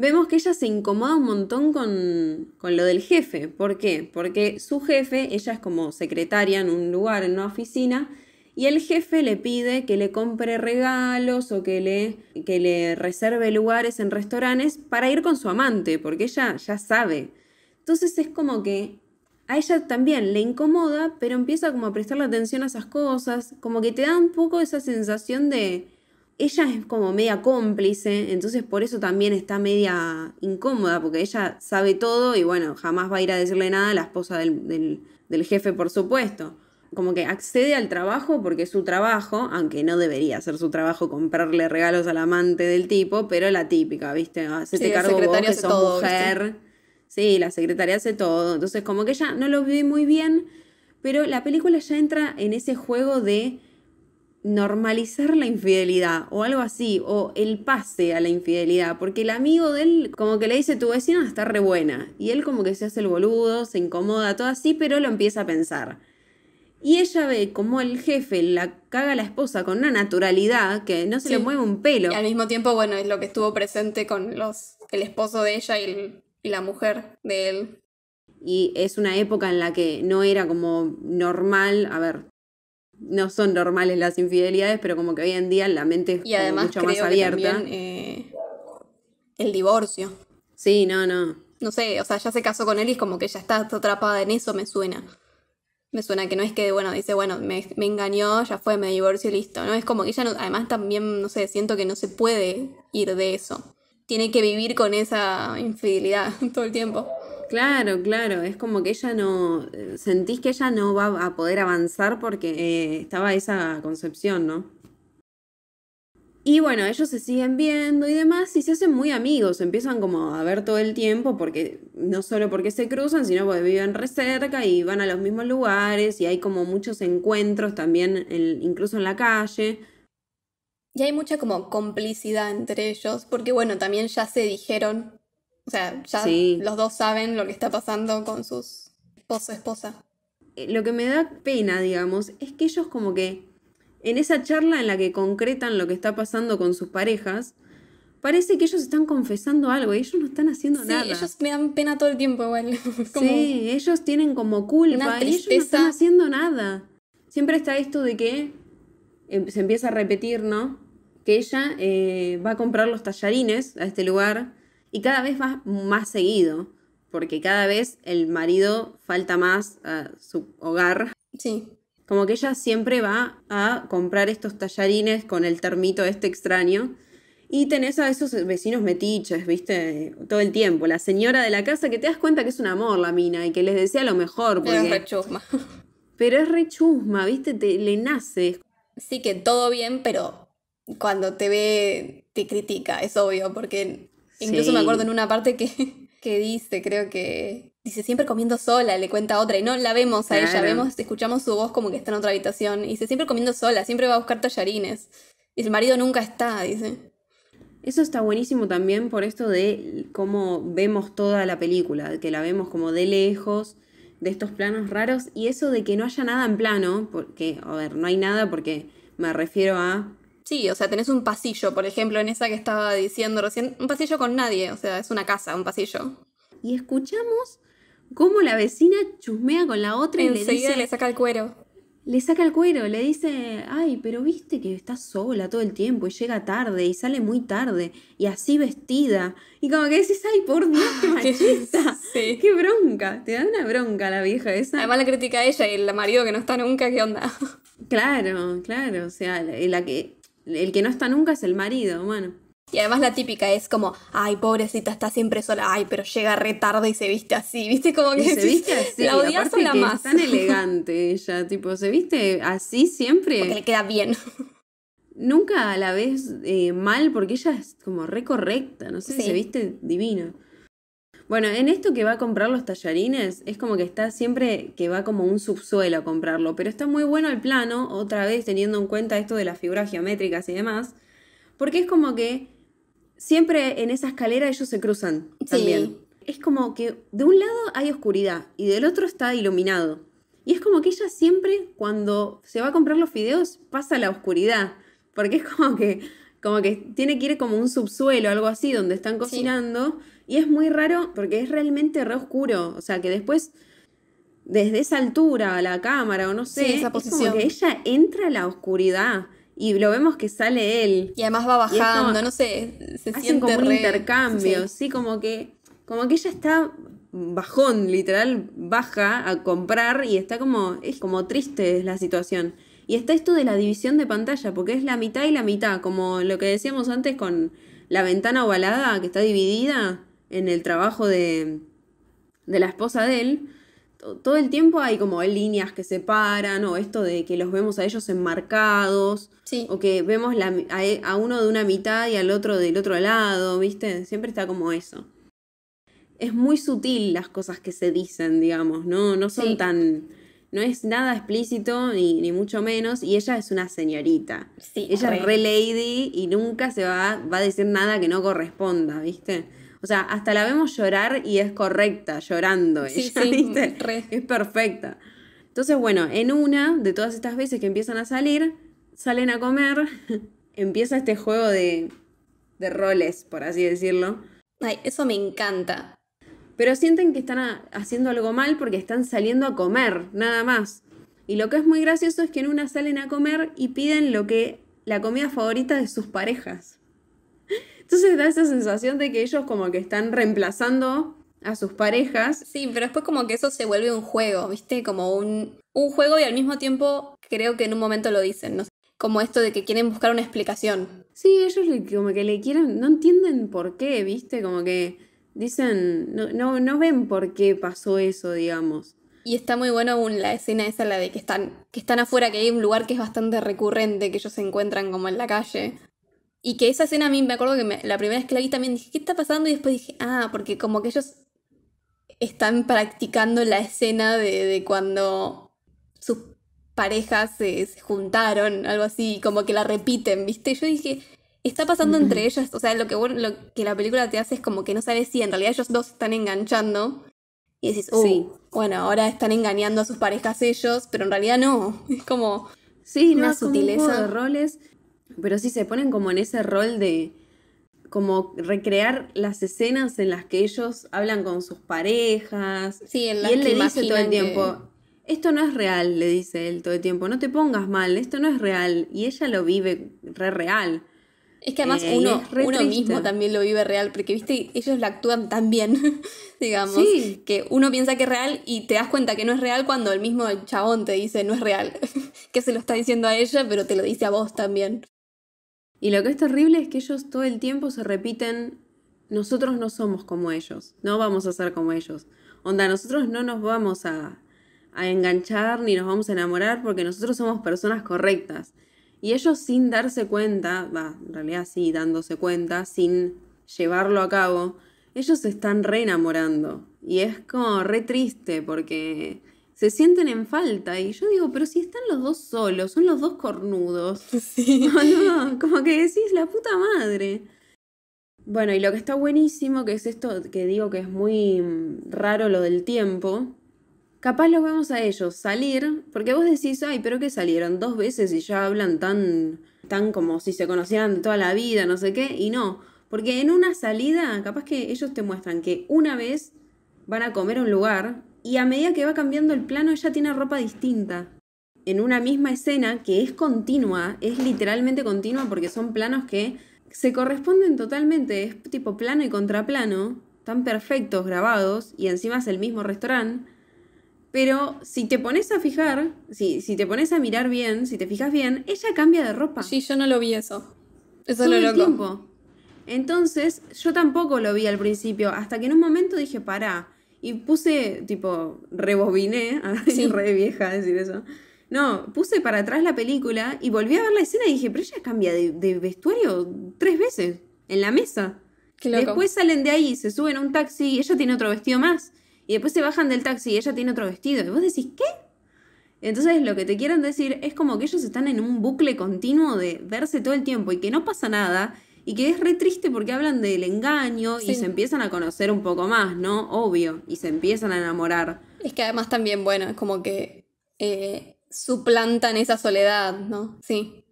vemos que ella se incomoda un montón con, con, lo del jefe. ¿Por qué? Porque su jefe, ella es como secretaria en un lugar, en una oficina, y el jefe le pide que le compre regalos o que le, que le reserve lugares en restaurantes para ir con su amante, porque ella ya sabe. Entonces es como que a ella también le incomoda, pero empieza como a prestarle atención a esas cosas, como que te da un poco esa sensación de ella es como media cómplice, entonces por eso también está media incómoda, porque ella sabe todo y bueno, jamás va a ir a decirle nada a la esposa del, jefe, por supuesto. Como que accede al trabajo porque es su trabajo, aunque no debería ser su trabajo comprarle regalos al amante del tipo, pero la típica, ¿viste? se sí, te cargo todo, mujer. Sí, la secretaria hace todo. Entonces, como que ella no lo vive muy bien, pero la película ya entra en ese juego de normalizar la infidelidad o algo así, o el pase a la infidelidad, porque el amigo de él como que le dice tu vecina está re buena, y él como que se hace el boludo, se incomoda, todo así, pero lo empieza a pensar. Y ella ve como el jefe la caga a la esposa con una naturalidad que no se le mueve un pelo. Y al mismo tiempo, bueno, es lo que estuvo presente con los el esposo de ella y, y la mujer de él. Y es una época en la que no era como normal, a ver, no son normales las infidelidades, pero como que hoy en día la mente es mucho más abierta. Que también, eh, el divorcio. Sí, no, no. No sé, o sea, ya se casó con él y es como que ya está atrapada en eso, me suena. Me suena que no es que, bueno, dice, bueno, me, me engañó, ya fue, me divorcio y listo, ¿no? Es como que ella, no, además también, no sé, siento que no se puede ir de eso. Tiene que vivir con esa infidelidad <laughs> todo el tiempo. Claro, claro, es como que ella no, eh, sentís que ella no va a poder avanzar porque eh, estaba esa concepción, ¿no? Y bueno, ellos se siguen viendo y demás y se hacen muy amigos, empiezan como a ver todo el tiempo porque no solo porque se cruzan, sino porque viven re cerca y van a los mismos lugares y hay como muchos encuentros también incluso en la calle. Y hay mucha como complicidad entre ellos, porque bueno, también ya se dijeron o sea, ya los dos saben lo que está pasando con sus esposo, esposa. Eh, lo que me da pena, digamos, es que ellos como que en esa charla en la que concretan lo que está pasando con sus parejas, parece que ellos están confesando algo y ellos no están haciendo nada. sí, Ellos me dan pena todo el tiempo igual. <laughs> sí, ellos tienen como culpa y ellos no están haciendo nada. Siempre está esto de que em, se empieza a repetir, ¿no? Que ella eh, va a comprar los tallarines a este lugar y cada vez va más seguido, porque cada vez el marido falta más a su hogar. Sí. Como que ella siempre va a comprar estos tallarines con el termito este extraño. Y tenés a esos vecinos metiches, viste, todo el tiempo. La señora de la casa que te das cuenta que es un amor la mina y que les decía lo mejor. Pero es rechusma. <laughs> Pero es rechusma, viste, te, le nace. Sí que todo bien, pero cuando te ve te critica, es obvio, porque Incluso me acuerdo en una parte <laughs> que, dice, creo que dice siempre comiendo sola, le cuenta otra y no la vemos a ella, vemos, escuchamos su voz como que está en otra habitación y dice siempre comiendo sola, siempre va a buscar tallarines y el marido nunca está, dice. Eso está buenísimo también por esto de cómo vemos toda la película, que la vemos como de lejos, de estos planos raros y eso de que no haya nada en plano, porque, a ver, no hay nada porque me refiero a Sí, o sea, tenés un pasillo, por ejemplo, en esa que estaba diciendo recién, un pasillo con nadie, o sea, es una casa, un pasillo. Y escuchamos cómo la vecina chusmea con la otra y le dice... le saca el cuero. Le saca el cuero, le dice, ay, pero viste que está sola todo el tiempo y llega tarde y sale muy tarde y así vestida. Y como que decís, ay, por Dios, qué <laughs> machista. Qué bronca, te da una bronca la vieja esa. Además la critica a ella y el marido que no está nunca, ¿qué onda? <laughs> claro, claro, o sea, la que el que no está nunca es el marido, bueno. Y además la típica es como, ay, pobrecita, está siempre sola, ay, pero llega re tarde y se viste así, ¿viste? Como que se viste así. La odias la más. Es tan elegante ella, tipo, se viste así siempre. Porque le queda bien. Nunca a la vez eh, mal porque ella es como re correcta, no sé, se viste divina. Bueno, en esto que va a comprar los tallarines, es como que está siempre que va como un subsuelo a comprarlo, pero está muy bueno el plano, otra vez teniendo en cuenta esto de las figuras geométricas y demás, porque es como que siempre en esa escalera ellos se cruzan también. Es como que de un lado hay oscuridad y del otro está iluminado. Y es como que ella siempre cuando se va a comprar los fideos pasa la oscuridad, porque es como que como que tiene que ir como un subsuelo, algo así, donde están cocinando. Y es muy raro porque es realmente re oscuro. O sea, que después, desde esa altura, a la cámara o no sé, esa posición. que ella entra a la oscuridad y lo vemos que sale él. Y además va bajando, no sé, se hacen como un intercambio, sí. como que como que ella está bajón, literal baja a comprar y está como es como triste la situación. Y está esto de la división de pantalla, porque es la mitad y la mitad, como lo que decíamos antes con la ventana ovalada que está dividida en el trabajo de, la esposa de él, todo el tiempo hay como líneas que separan, o esto de que los vemos a ellos enmarcados, o que vemos la, a, uno de una mitad y al otro del otro lado, ¿viste? Siempre está como eso. Es muy sutil las cosas que se dicen, digamos, ¿no? No son tan. No es nada explícito, ni, mucho menos, y ella es una señorita. Sí, ella es re lady y nunca se va, va a decir nada que no corresponda, ¿viste? O sea, hasta la vemos llorar y es correcta, llorando. <laughs> Es perfecta. Entonces, bueno, en una de todas estas veces que empiezan a salir, salen a comer, <laughs> empieza este juego de, roles, por así decirlo. Ay, eso me encanta. Pero sienten que están haciendo algo mal porque están saliendo a comer, nada más. Y lo que es muy gracioso es que en una salen a comer y piden lo que la comida favorita de sus parejas. Entonces da esa sensación de que ellos como que están reemplazando a sus parejas. Sí, pero después como que eso se vuelve un juego, ¿viste? Como un, juego y al mismo tiempo creo que en un momento lo dicen, ¿no? Como esto de que quieren buscar una explicación. Sí, ellos como que le quieren, no entienden por qué, ¿viste? Como que dicen, no, no, ven por qué pasó eso, digamos. Y está muy bueno aún la escena esa, la de que están, que están afuera, que hay un lugar que es bastante recurrente, que ellos se encuentran como en la calle. Y que esa escena a mí me acuerdo que la primera vez que la vi también dije, ¿qué está pasando? Y después dije, ah, porque como que ellos están practicando la escena de, cuando sus parejas se, juntaron, algo así, como que la repiten, ¿viste? Yo dije, está pasando entre ellas, o sea, lo que, lo que la película te hace es como que no sabes si en realidad ellos dos están enganchando. Y decís, uh, bueno, ahora están engañando a sus parejas ellos, pero en realidad no. <laughs> Es como sí, una sutileza. de roles pero sí se ponen como en ese rol de como recrear las escenas en las que ellos hablan con sus parejas. Sí, en y él le dice todo el tiempo, esto no es real, le dice él todo el tiempo, no te pongas mal, esto no es real. Y ella lo vive re real. Es que además eh, uno, uno mismo también lo vive real, porque viste, ellos la actúan tan bien, <laughs> digamos, que uno piensa que es real y te das cuenta que no es real cuando el mismo chabón te dice no es real, <laughs> que se lo está diciendo a ella, pero te lo dice a vos también. Y lo que es terrible es que ellos todo el tiempo se repiten, nosotros no somos como ellos, no vamos a ser como ellos. Onda, nosotros no nos vamos a, enganchar ni nos vamos a enamorar porque nosotros somos personas correctas. Y ellos sin darse cuenta, va, en realidad sí, dándose cuenta, sin llevarlo a cabo, ellos se están re enamorando. Y es como re triste porque se sienten en falta. Y yo digo, pero si están los dos solos, son los dos cornudos. <laughs> Sí. No, <laughs> como que decís, la puta madre. Bueno, y lo que está buenísimo, que es esto que digo que es muy mm, raro lo del tiempo, capaz los vemos a ellos salir, porque vos decís, ay, pero que salieron dos veces y ya hablan tan, tan como si se conocieran de toda la vida, no sé qué, y no, porque en una salida, capaz que ellos te muestran que una vez van a comer a un lugar y a medida que va cambiando el plano ella tiene ropa distinta. En una misma escena que es continua, es literalmente continua porque son planos que se corresponden totalmente, es tipo plano y contraplano, tan perfectos grabados y encima es el mismo restaurante. Pero si te pones a fijar, si, te pones a mirar bien, si te fijas bien, ella cambia de ropa. Sí, yo no lo vi eso. Eso lo loco. tiempo. Entonces, yo tampoco lo vi al principio, hasta que en un momento dije, pará, y puse, tipo, rebobiné, <laughs> sí. re vieja decir eso. No, puse para atrás la película y volví a ver la escena y dije, pero ella cambia de, vestuario tres veces en la mesa. Después salen de ahí, se suben a un taxi y ella tiene otro vestido más. Y después se bajan del taxi y ella tiene otro vestido. Y vos decís, ¿qué? Entonces lo que te quieren decir es como que ellos están en un bucle continuo de verse todo el tiempo y que no pasa nada y que es re triste porque hablan del engaño y se empiezan a conocer un poco más, ¿no? Obvio, y se empiezan a enamorar. Es que además también, bueno, es como que eh, suplantan esa soledad, ¿no? Sí.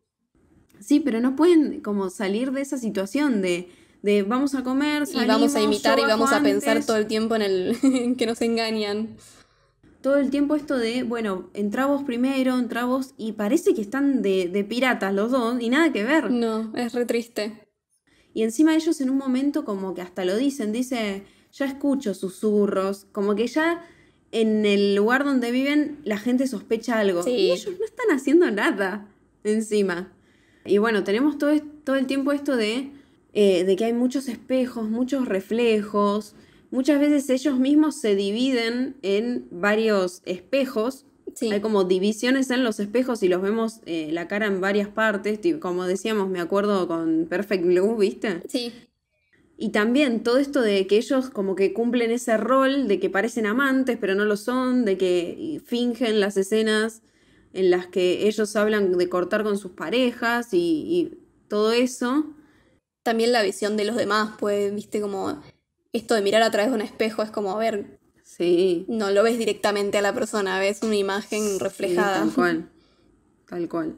Sí, pero no pueden como salir de esa situación de, vamos a comer, salimos, y vamos a imitar y vamos a pensar todo el tiempo en el <laughs> que nos engañan. Todo el tiempo esto de, bueno, entra vos primero, entra vos, y parece que están de, de piratas los dos y nada que ver. No, es re triste. Y encima ellos en un momento como que hasta lo dicen, dice, ya escucho susurros, como que ya en el lugar donde viven la gente sospecha algo. Y ellos no están haciendo nada encima. Y bueno, tenemos todo, todo el tiempo esto de, eh, de que hay muchos espejos, muchos reflejos. Muchas veces ellos mismos se dividen en varios espejos hay como divisiones en los espejos y los vemos eh, la cara en varias partes. Como decíamos, me acuerdo con Perfect Blue, ¿viste? Sí. Y también todo esto de que ellos como que cumplen ese rol de que parecen amantes, pero no lo son, de que fingen las escenas en las que ellos hablan de cortar con sus parejas y, y todo eso. También la visión de los demás, pues, viste, como esto de mirar a través de un espejo es como, a ver, no lo ves directamente a la persona, ves una imagen reflejada. tal cual. Tal cual.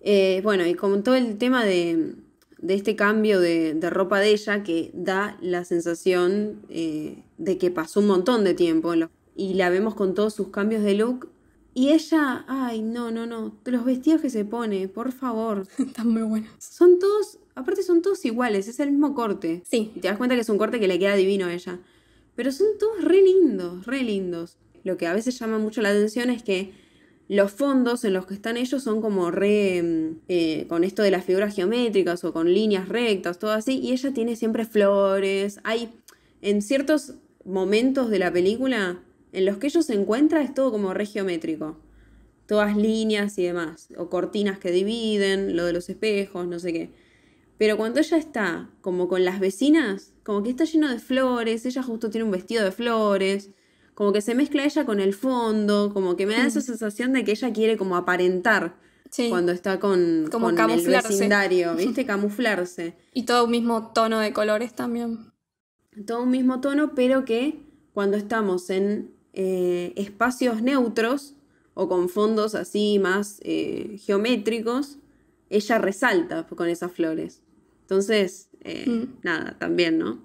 Eh, bueno, y con todo el tema de, de este cambio de, de, ropa de ella que da la sensación eh, de que pasó un montón de tiempo y la vemos con todos sus cambios de look. Y ella, ay, no, no, no, los vestidos que se pone, por favor. <laughs> Están muy buenos. Son todos, aparte son todos iguales, es el mismo corte. Sí. te das cuenta que es un corte que le queda divino a ella. Pero son todos re lindos, re lindos. Lo que a veces llama mucho la atención es que los fondos en los que están ellos son como re mm, eh, con esto de las figuras geométricas o con líneas rectas, todo así, y ella tiene siempre flores. Hay en ciertos momentos de la película en los que ellos se encuentran es todo como re geométrico. Todas líneas y demás, o cortinas que dividen, lo de los espejos, no sé qué. Pero cuando ella está como con las vecinas, como que está lleno de flores, ella justo tiene un vestido de flores, como que se mezcla ella con el fondo, como que me da esa mm. sensación de que ella quiere como aparentar cuando está con, el vecindario, <laughs> ¿viste? Camuflarse. Y todo un mismo tono de colores también. Todo un mismo tono, pero que cuando estamos en eh, espacios neutros o con fondos así más eh, geométricos, ella resalta con esas flores. Entonces, eh, mm. Nada, también, ¿no?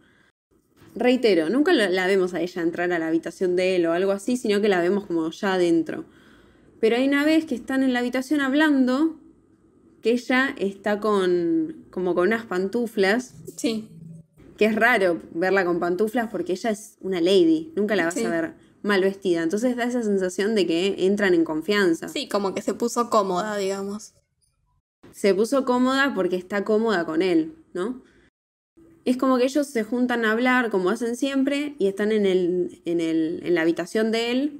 Reitero, nunca la vemos a ella entrar a la habitación de él o algo así, sino que la vemos como ya adentro. Pero hay una vez que están en la habitación hablando, que ella está con como con unas pantuflas. Sí. Que es raro verla con pantuflas porque ella es una lady, nunca la vas a ver mal vestida. Entonces da esa sensación de que entran en confianza. Sí, como que se puso cómoda, digamos. Se puso cómoda porque está cómoda con él, ¿no? es como que ellos se juntan a hablar como hacen siempre y están en, el, en, la habitación de él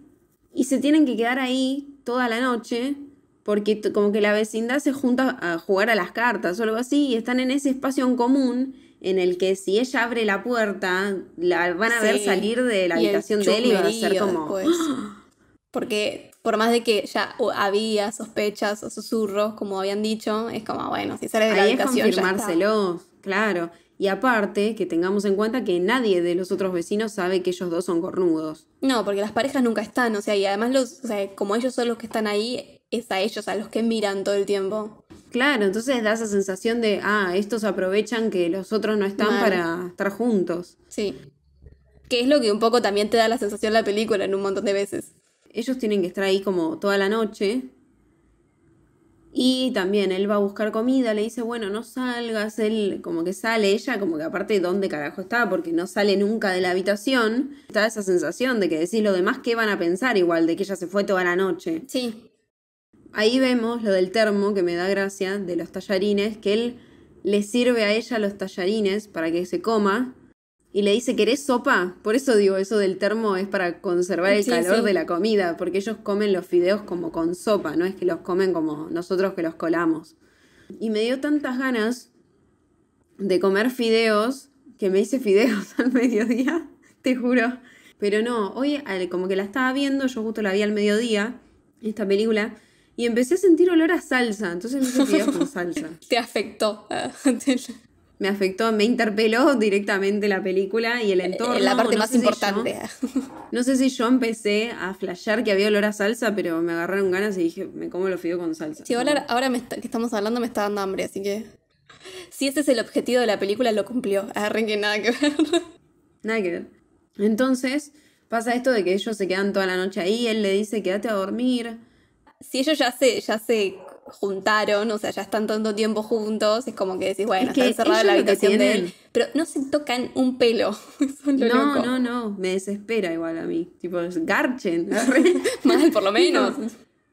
y se tienen que quedar ahí toda la noche porque como que la vecindad se junta a jugar a las cartas o algo así y están en ese espacio en común en el que si ella abre la puerta la van a ver salir de la habitación de él y va a ser como <gasps> porque por más de que ya había sospechas o susurros como habían dicho es como ah, bueno si sale de la habitación es confirmárselo claro y aparte, que tengamos en cuenta que nadie de los otros vecinos sabe que ellos dos son cornudos. No, porque las parejas nunca están, o sea, y además los, o sea, como ellos son los que están ahí, es a ellos a los que miran todo el tiempo. Claro, entonces da esa sensación de, ah, estos aprovechan que los otros no están para estar juntos. Sí. Que es lo que un poco también te da la sensación la película en un montón de veces. Ellos tienen que estar ahí como toda la noche, y también él va a buscar comida, le dice, bueno, no salgas, él como que sale, ella como que aparte dónde carajo está, porque no sale nunca de la habitación. Está esa sensación de que decís lo demás, ¿qué van a pensar igual? De que ella se fue toda la noche. Sí. Ahí vemos lo del termo, que me da gracia, de los tallarines, que él le sirve a ella los tallarines para que se coma y le dice, ¿querés sopa? Por eso digo, eso del termo es para conservar el calor de la comida, porque ellos comen los fideos como con sopa, no es que los comen como nosotros que los colamos. Y me dio tantas ganas de comer fideos que me hice fideos <laughs> al mediodía, te juro. Pero no, hoy como que la estaba viendo, yo justo la vi al mediodía, esta película, y empecé a sentir olor a salsa, entonces me hice fideos con salsa. <laughs> te afectó. Ah, <laughs> me afectó, me interpeló directamente la película y el eh, eh, entorno. La parte más importante. no sé si yo empecé a flashear que había olor a salsa, pero me agarraron ganas y dije, me como lo fideos con salsa. Sí, ahora, ahora que estamos hablando me está dando hambre, así que... Si ese es el objetivo de la película, lo cumplió. Agarren <laughs> que nada que ver. Nada que ver. Entonces, pasa esto de que ellos se quedan toda la noche ahí, él le dice, quédate a dormir si ellos ya sé, ya se juntaron, o sea, ya están tanto tiempo juntos, es como que decís, bueno, es está la habitación de él. Pero no se tocan un pelo. <laughs> no, no, no, me desespera igual a mí. Tipo, garchen. <laughs> Mal, por lo menos.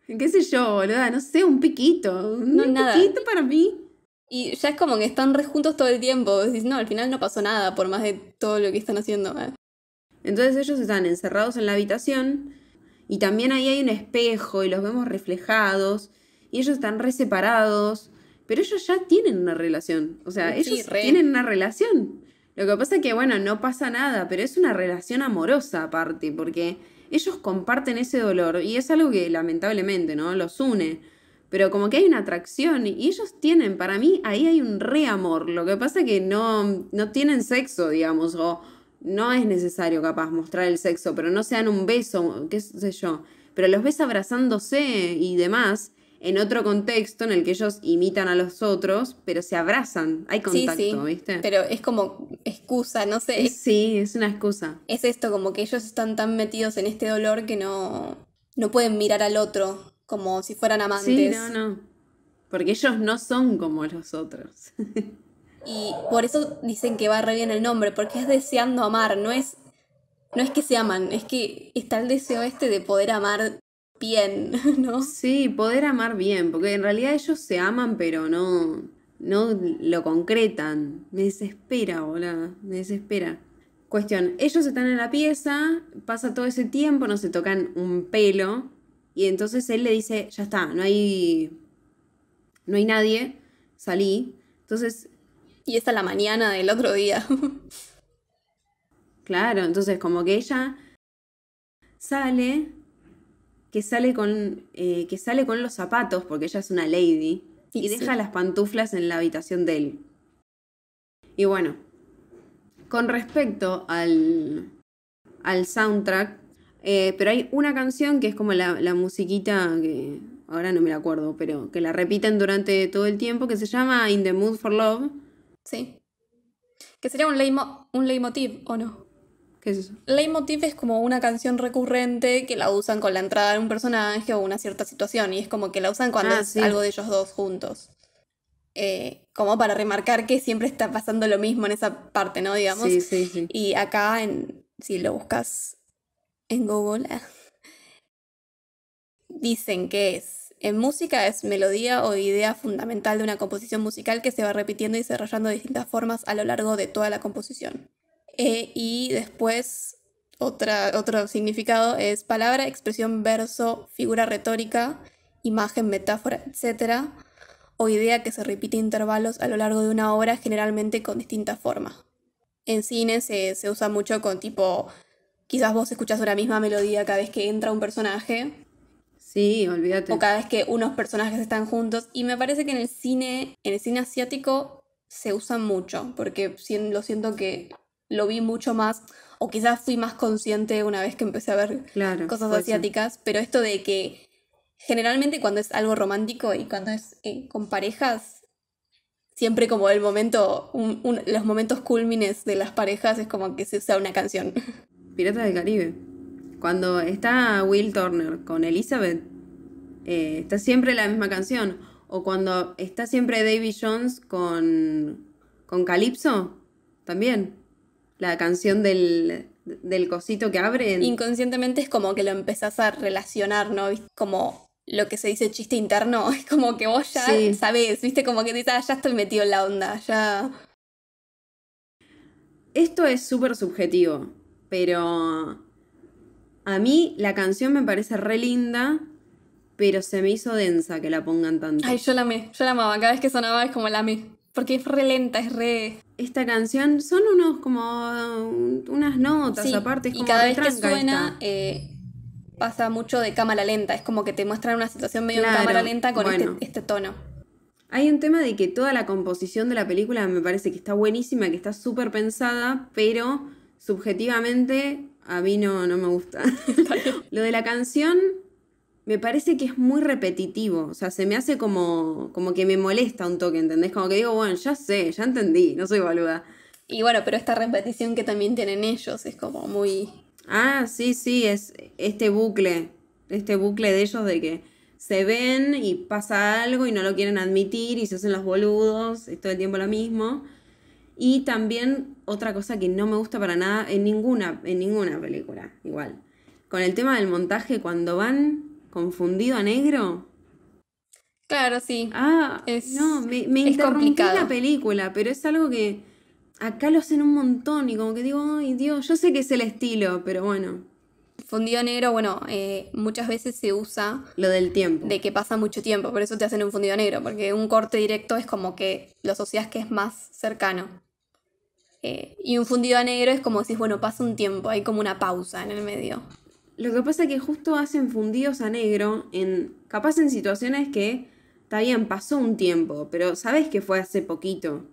¿Qué sé yo, boluda? No sé, un piquito. No, un nada. piquito para mí. Y ya es como que están re juntos todo el tiempo. Decís, no, al final no pasó nada, por más de todo lo que están haciendo. ¿eh? Entonces ellos están encerrados en la habitación y también ahí hay un espejo y los vemos reflejados y ellos están re separados, pero ellos ya tienen una relación, o sea, ellos tienen una relación. Lo que pasa es que, bueno, no pasa nada, pero es una relación amorosa aparte, porque ellos comparten ese dolor y es algo que lamentablemente, ¿no? Los une. Pero como que hay una atracción y ellos tienen, para mí ahí hay un re amor, Lo que pasa es que no, no tienen sexo, digamos, o no es necesario capaz mostrar el sexo, pero no sean un beso, qué sé yo. Pero los ves abrazándose y demás en otro contexto en el que ellos imitan a los otros, pero se abrazan, hay contacto, sí, ¿viste? Pero es como excusa, no sé. Sí, es una excusa. Es esto, como que ellos están tan metidos en este dolor que no, no pueden mirar al otro como si fueran amantes. Sí, no, no. Porque ellos no son como los otros. y por eso dicen que va re bien el nombre, porque es deseando amar, no es no es que se aman, es que está el deseo este de poder amar bien, <laughs> ¿no? Sí, poder amar bien, porque en realidad ellos se aman, pero no, no lo concretan. Me desespera, hola. me desespera. Cuestión, ellos están en la pieza, pasa todo ese tiempo, no se tocan un pelo, y entonces él le dice, ya está, no hay, no hay nadie, salí. Entonces... Y esta es la mañana del otro día. <laughs> claro, entonces como que ella sale que sale con, eh, que sale con los zapatos, porque ella es una lady, y deja las pantuflas en la habitación de él. Y bueno, con respecto al, al soundtrack, eh, pero hay una canción que es como la, musiquita que ahora no me la acuerdo, pero que la repiten durante todo el tiempo, que se llama In the Mood for Love. Sí. Que sería un, leitmotiv, un leitmotiv, ¿o no? La es es como una canción recurrente que la usan con la entrada de un personaje o una cierta situación. Y es como que la usan cuando ah, es algo de ellos dos juntos. Eh, como para remarcar que siempre está pasando lo mismo en esa parte, ¿no? Digamos. Sí, sí, Y acá, en, si lo buscas en Google, <laughs> dicen que es. En música es melodía o idea fundamental de una composición musical que se va repitiendo y desarrollando de distintas formas a lo largo de toda la composición. Eh, y después otra, otro significado es palabra, expresión, verso, figura retórica, imagen, metáfora, etc. O idea que se repite a intervalos a lo largo de una obra, generalmente con distintas formas. En cine se, se usa mucho con tipo, quizás vos escuchás una misma melodía cada vez que entra un personaje. Sí, olvídate. O cada vez que unos personajes están juntos. Y me parece que en el cine, en el cine asiático, se usa mucho, porque lo siento que lo vi mucho más, o quizás fui más consciente una vez que empecé a ver cosas asiáticas, pero esto de que generalmente cuando es algo romántico y cuando es eh, con parejas, siempre como el momento, los momentos cúlmines de las parejas es como que se usa una canción. Piratas del Caribe. Cuando está Will Turner con Elizabeth, eh, está siempre la misma canción. O cuando está siempre David Jones con, con Calypso, también la canción del, cosito que abre. Inconscientemente es como que lo empezás a relacionar, ¿no? Como lo que se dice chiste interno, <laughs> es como que vos ya sabés, ¿viste? Como que te ah, ya estoy metido en la onda, ya. Esto es súper subjetivo, pero a mí la canción me parece re linda, pero se me hizo densa que la pongan tanto. Ay, yo la amé, yo la amaba, cada vez que sonaba es como la amé, porque es re lenta, es re esta canción son unos como unas notas aparte. Es como y cada vez que suena eh, pasa mucho de cámara lenta, es como que te muestran una situación medio cámara lenta con este, este, tono. Hay un tema de que toda la composición de la película me parece que está buenísima, que está súper pensada, pero subjetivamente a mí no, no me gusta. <laughs> Lo de la canción me parece que es muy repetitivo. O sea, se me hace como, como que me molesta un toque, ¿entendés? Como que digo, bueno, ya sé, ya entendí, no soy boluda. Y bueno, pero esta repetición que también tienen ellos es como muy. Ah, sí, sí, es este bucle. Este bucle de ellos de que se ven y pasa algo y no lo quieren admitir y se hacen los boludos, es todo el tiempo lo mismo. Y también otra cosa que no me gusta para nada en ninguna, en ninguna película, igual. Con el tema del montaje, cuando van fundido a negro? Claro, sí. Ah, es, no, me, es interrumpí la película, pero es algo que acá lo hacen un montón y como que digo, ay Dios, yo sé que es el estilo, pero bueno. Fundido a negro, bueno, eh, muchas veces se usa... Lo del tiempo. De que pasa mucho tiempo, por eso te hacen un fundido a negro, porque un corte directo es como que lo asocias que es más cercano. Eh, y un fundido a negro es como decís, bueno, pasa un tiempo, hay como una pausa en el medio. Lo que pasa es que justo hacen fundidos a negro en. capaz en situaciones que. Está bien, pasó un tiempo, pero sabes que fue hace poquito.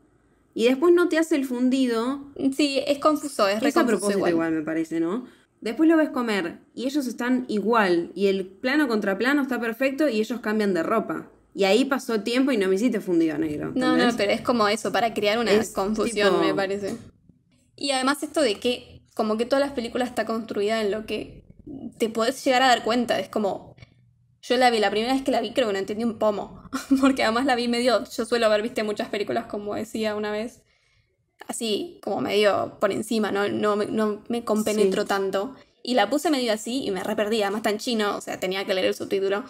Y después no te hace el fundido. Sí, es confuso, es, es a igual. me parece, ¿no? Después lo ves comer y ellos están igual y el plano contra plano está perfecto y ellos cambian de ropa. Y ahí pasó tiempo y no me hiciste fundido a negro. No, no, pero es como eso, para crear una confusión, me parece. Y además esto de que como que todas las películas está construida en lo que te puedes llegar a dar cuenta. Es como. Yo la vi, la primera vez que la vi creo que no entendí un pomo. <laughs> Porque además la vi medio. Yo suelo haber visto muchas películas, como decía una vez. Así, como medio por encima, no, no, no me compenetro tanto. Y la puse medio así y me re perdí. Además, tan chino, o sea, tenía que leer el subtítulo.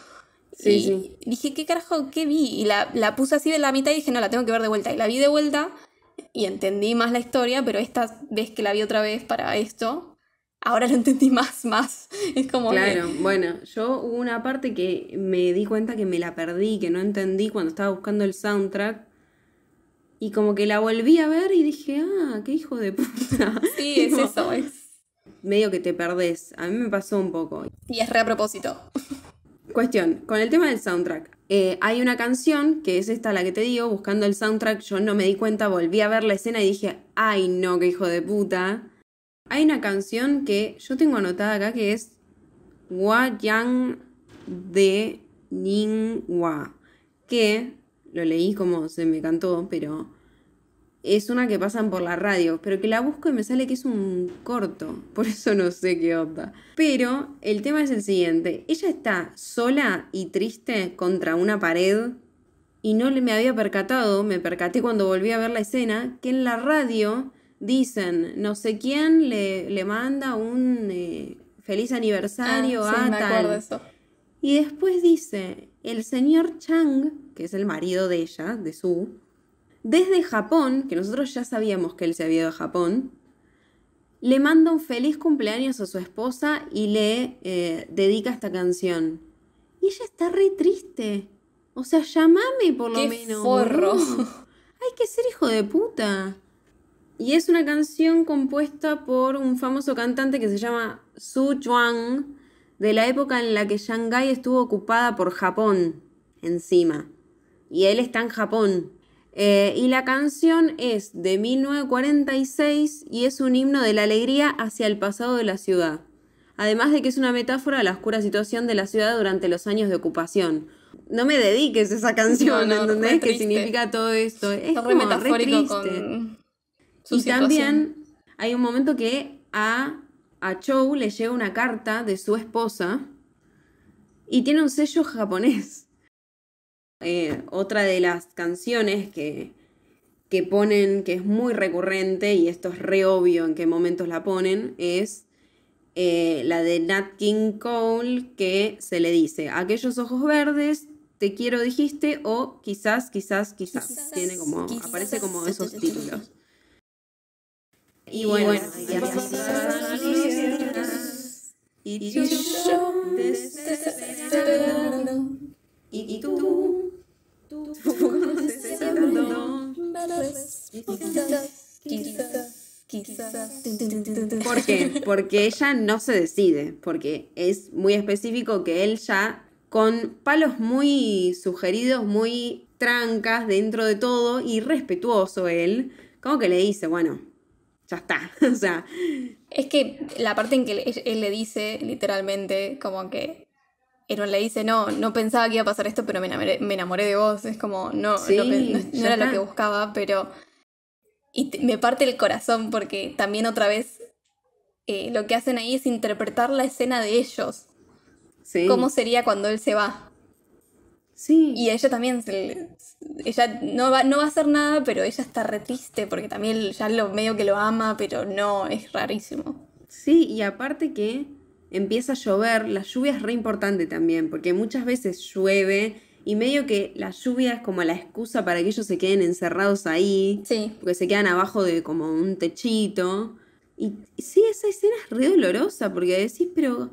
Sí, y dije, ¿qué carajo? ¿Qué vi? Y la, la puse así de la mitad y dije, no, la tengo que ver de vuelta. Y la vi de vuelta y entendí más la historia, pero esta vez que la vi otra vez para esto, ahora lo entendí más, más. Es como. Claro, bueno, yo hubo una parte que me di cuenta que me la perdí, que no entendí cuando estaba buscando el soundtrack. Y como que la volví a ver y dije, ah, qué hijo de puta. <laughs> Sí, <laughs> es eso, es. Medio que te perdés. A mí me pasó un poco. Y es re a propósito. Cuestión, con el tema del soundtrack. Eh, hay una canción, que es esta la que te digo, buscando el soundtrack, yo no me di cuenta, volví a ver la escena y dije, ay no, qué hijo de puta. Hay una canción que yo tengo anotada acá que es Wa Yang de Ning Hua que lo leí como se me cantó, pero es una que pasan por la radio, pero que la busco y me sale que es un corto, <laughs> por eso no sé qué onda. Pero el tema es el siguiente, ella está sola y triste contra una pared y no me había percatado, me percaté cuando volví a ver la escena, que en la radio dicen, no sé quién le, le manda un eh, feliz ah, aniversario a tal. Y después dice, el señor Chang, que es el marido de ella, de Su, desde Japón, que nosotros ya sabíamos que él se había ido a Japón, le manda un feliz cumpleaños a su esposa y le eh, dedica esta canción. Y ella está re triste. O sea, llámame por lo Qué menos. Forro. Hay que ser hijo de puta. Y es una canción compuesta por un famoso cantante que se llama Su Chuang, de la época en la que Shanghái estuvo ocupada por Japón encima. Y él está en Japón. Eh, y la canción es de 1946 y es un himno de la alegría hacia el pasado de la ciudad. Además de que es una metáfora a la oscura situación de la ciudad durante los años de ocupación. No me dediques a esa canción, ¿entendés? ¿Qué significa todo esto. Es, y también hay un momento que a, a Chou le llega una carta de su esposa y tiene un sello japonés. <laughs> Eh, otra de las canciones que, que ponen, que es muy recurrente, y esto es re obvio en qué momentos la ponen, es eh, la de Nat King Cole, que se le dice, aquellos ojos verdes, te quiero dijiste, o quizás, quizás, quizás. Tiene como, quizás, aparece como esos <laughs> títulos. Y bueno, y yo y tú, ¿Por qué? Porque ella no se decide, porque es muy específico que él ya con palos muy sugeridos, muy trancas dentro de todo y respetuoso él, como que le dice, bueno, ya está. <laughs> o sea. Es que la parte en que él, le dice, literalmente, como que. Eron le dice, no, no pensaba que iba a pasar esto, pero me enamoré, de vos. Es como, no, era lo que buscaba, pero. Y me parte el corazón porque también otra vez eh, lo que hacen ahí es interpretar la escena de ellos. ¿Cómo sería cuando él se va? Sí. Y ella también, ella no va, no va a hacer nada, pero ella está re triste porque también ya lo medio que lo ama, pero no, es rarísimo. Sí, y aparte que empieza a llover, la lluvia es re importante también, porque muchas veces llueve y medio que la lluvia es como la excusa para que ellos se queden encerrados ahí, sí. porque se quedan abajo de como un techito. Y, y sí, esa escena es re dolorosa, porque decís, pero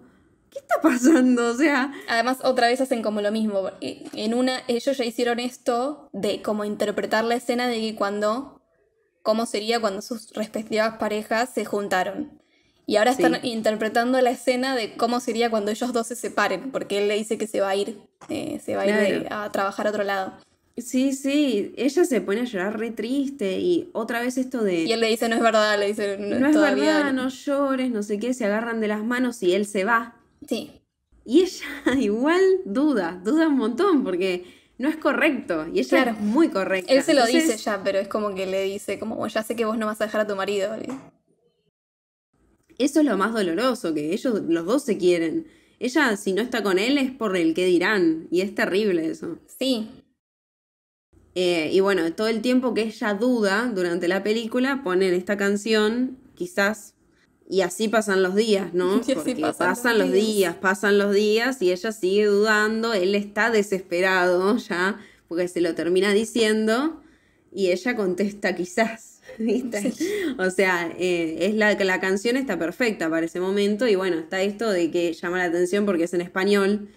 ¿qué está pasando? O sea. Además, otra vez hacen como lo mismo. En una, ellos ya hicieron esto de cómo interpretar la escena de que cuando. cómo sería cuando sus respectivas parejas se juntaron. Y ahora están interpretando la escena de cómo sería cuando ellos dos se separen, porque él le dice que se va a ir, eh, se va a ir a trabajar a otro lado. Sí, sí, ella se pone a llorar re triste y otra vez esto de... Y él le dice, no es verdad, le dice, no, es verdad, no llores, no sé qué, se agarran de las manos y él se va. Sí. Y ella <laughs> igual duda, duda un montón, porque no es correcto. Y ella es muy correcta. Él se lo dice ya, pero es como que le dice, como, ya sé que vos no vas a dejar a tu marido. Eso es lo más doloroso, que ellos, los dos se quieren. Ella, si no está con él, es por el que dirán. Y es terrible eso. Sí. Eh, y bueno, todo el tiempo que ella duda durante la película, ponen esta canción, quizás y así pasan los días, ¿no? <laughs> pasan, los días. pasan los días y ella sigue dudando, él está desesperado <laughs> ya, porque se lo termina diciendo y ella contesta quizás, <laughs> ¿viste? O sea, eh, es la, la canción está perfecta para ese momento y bueno, está esto de que llama la atención porque es en español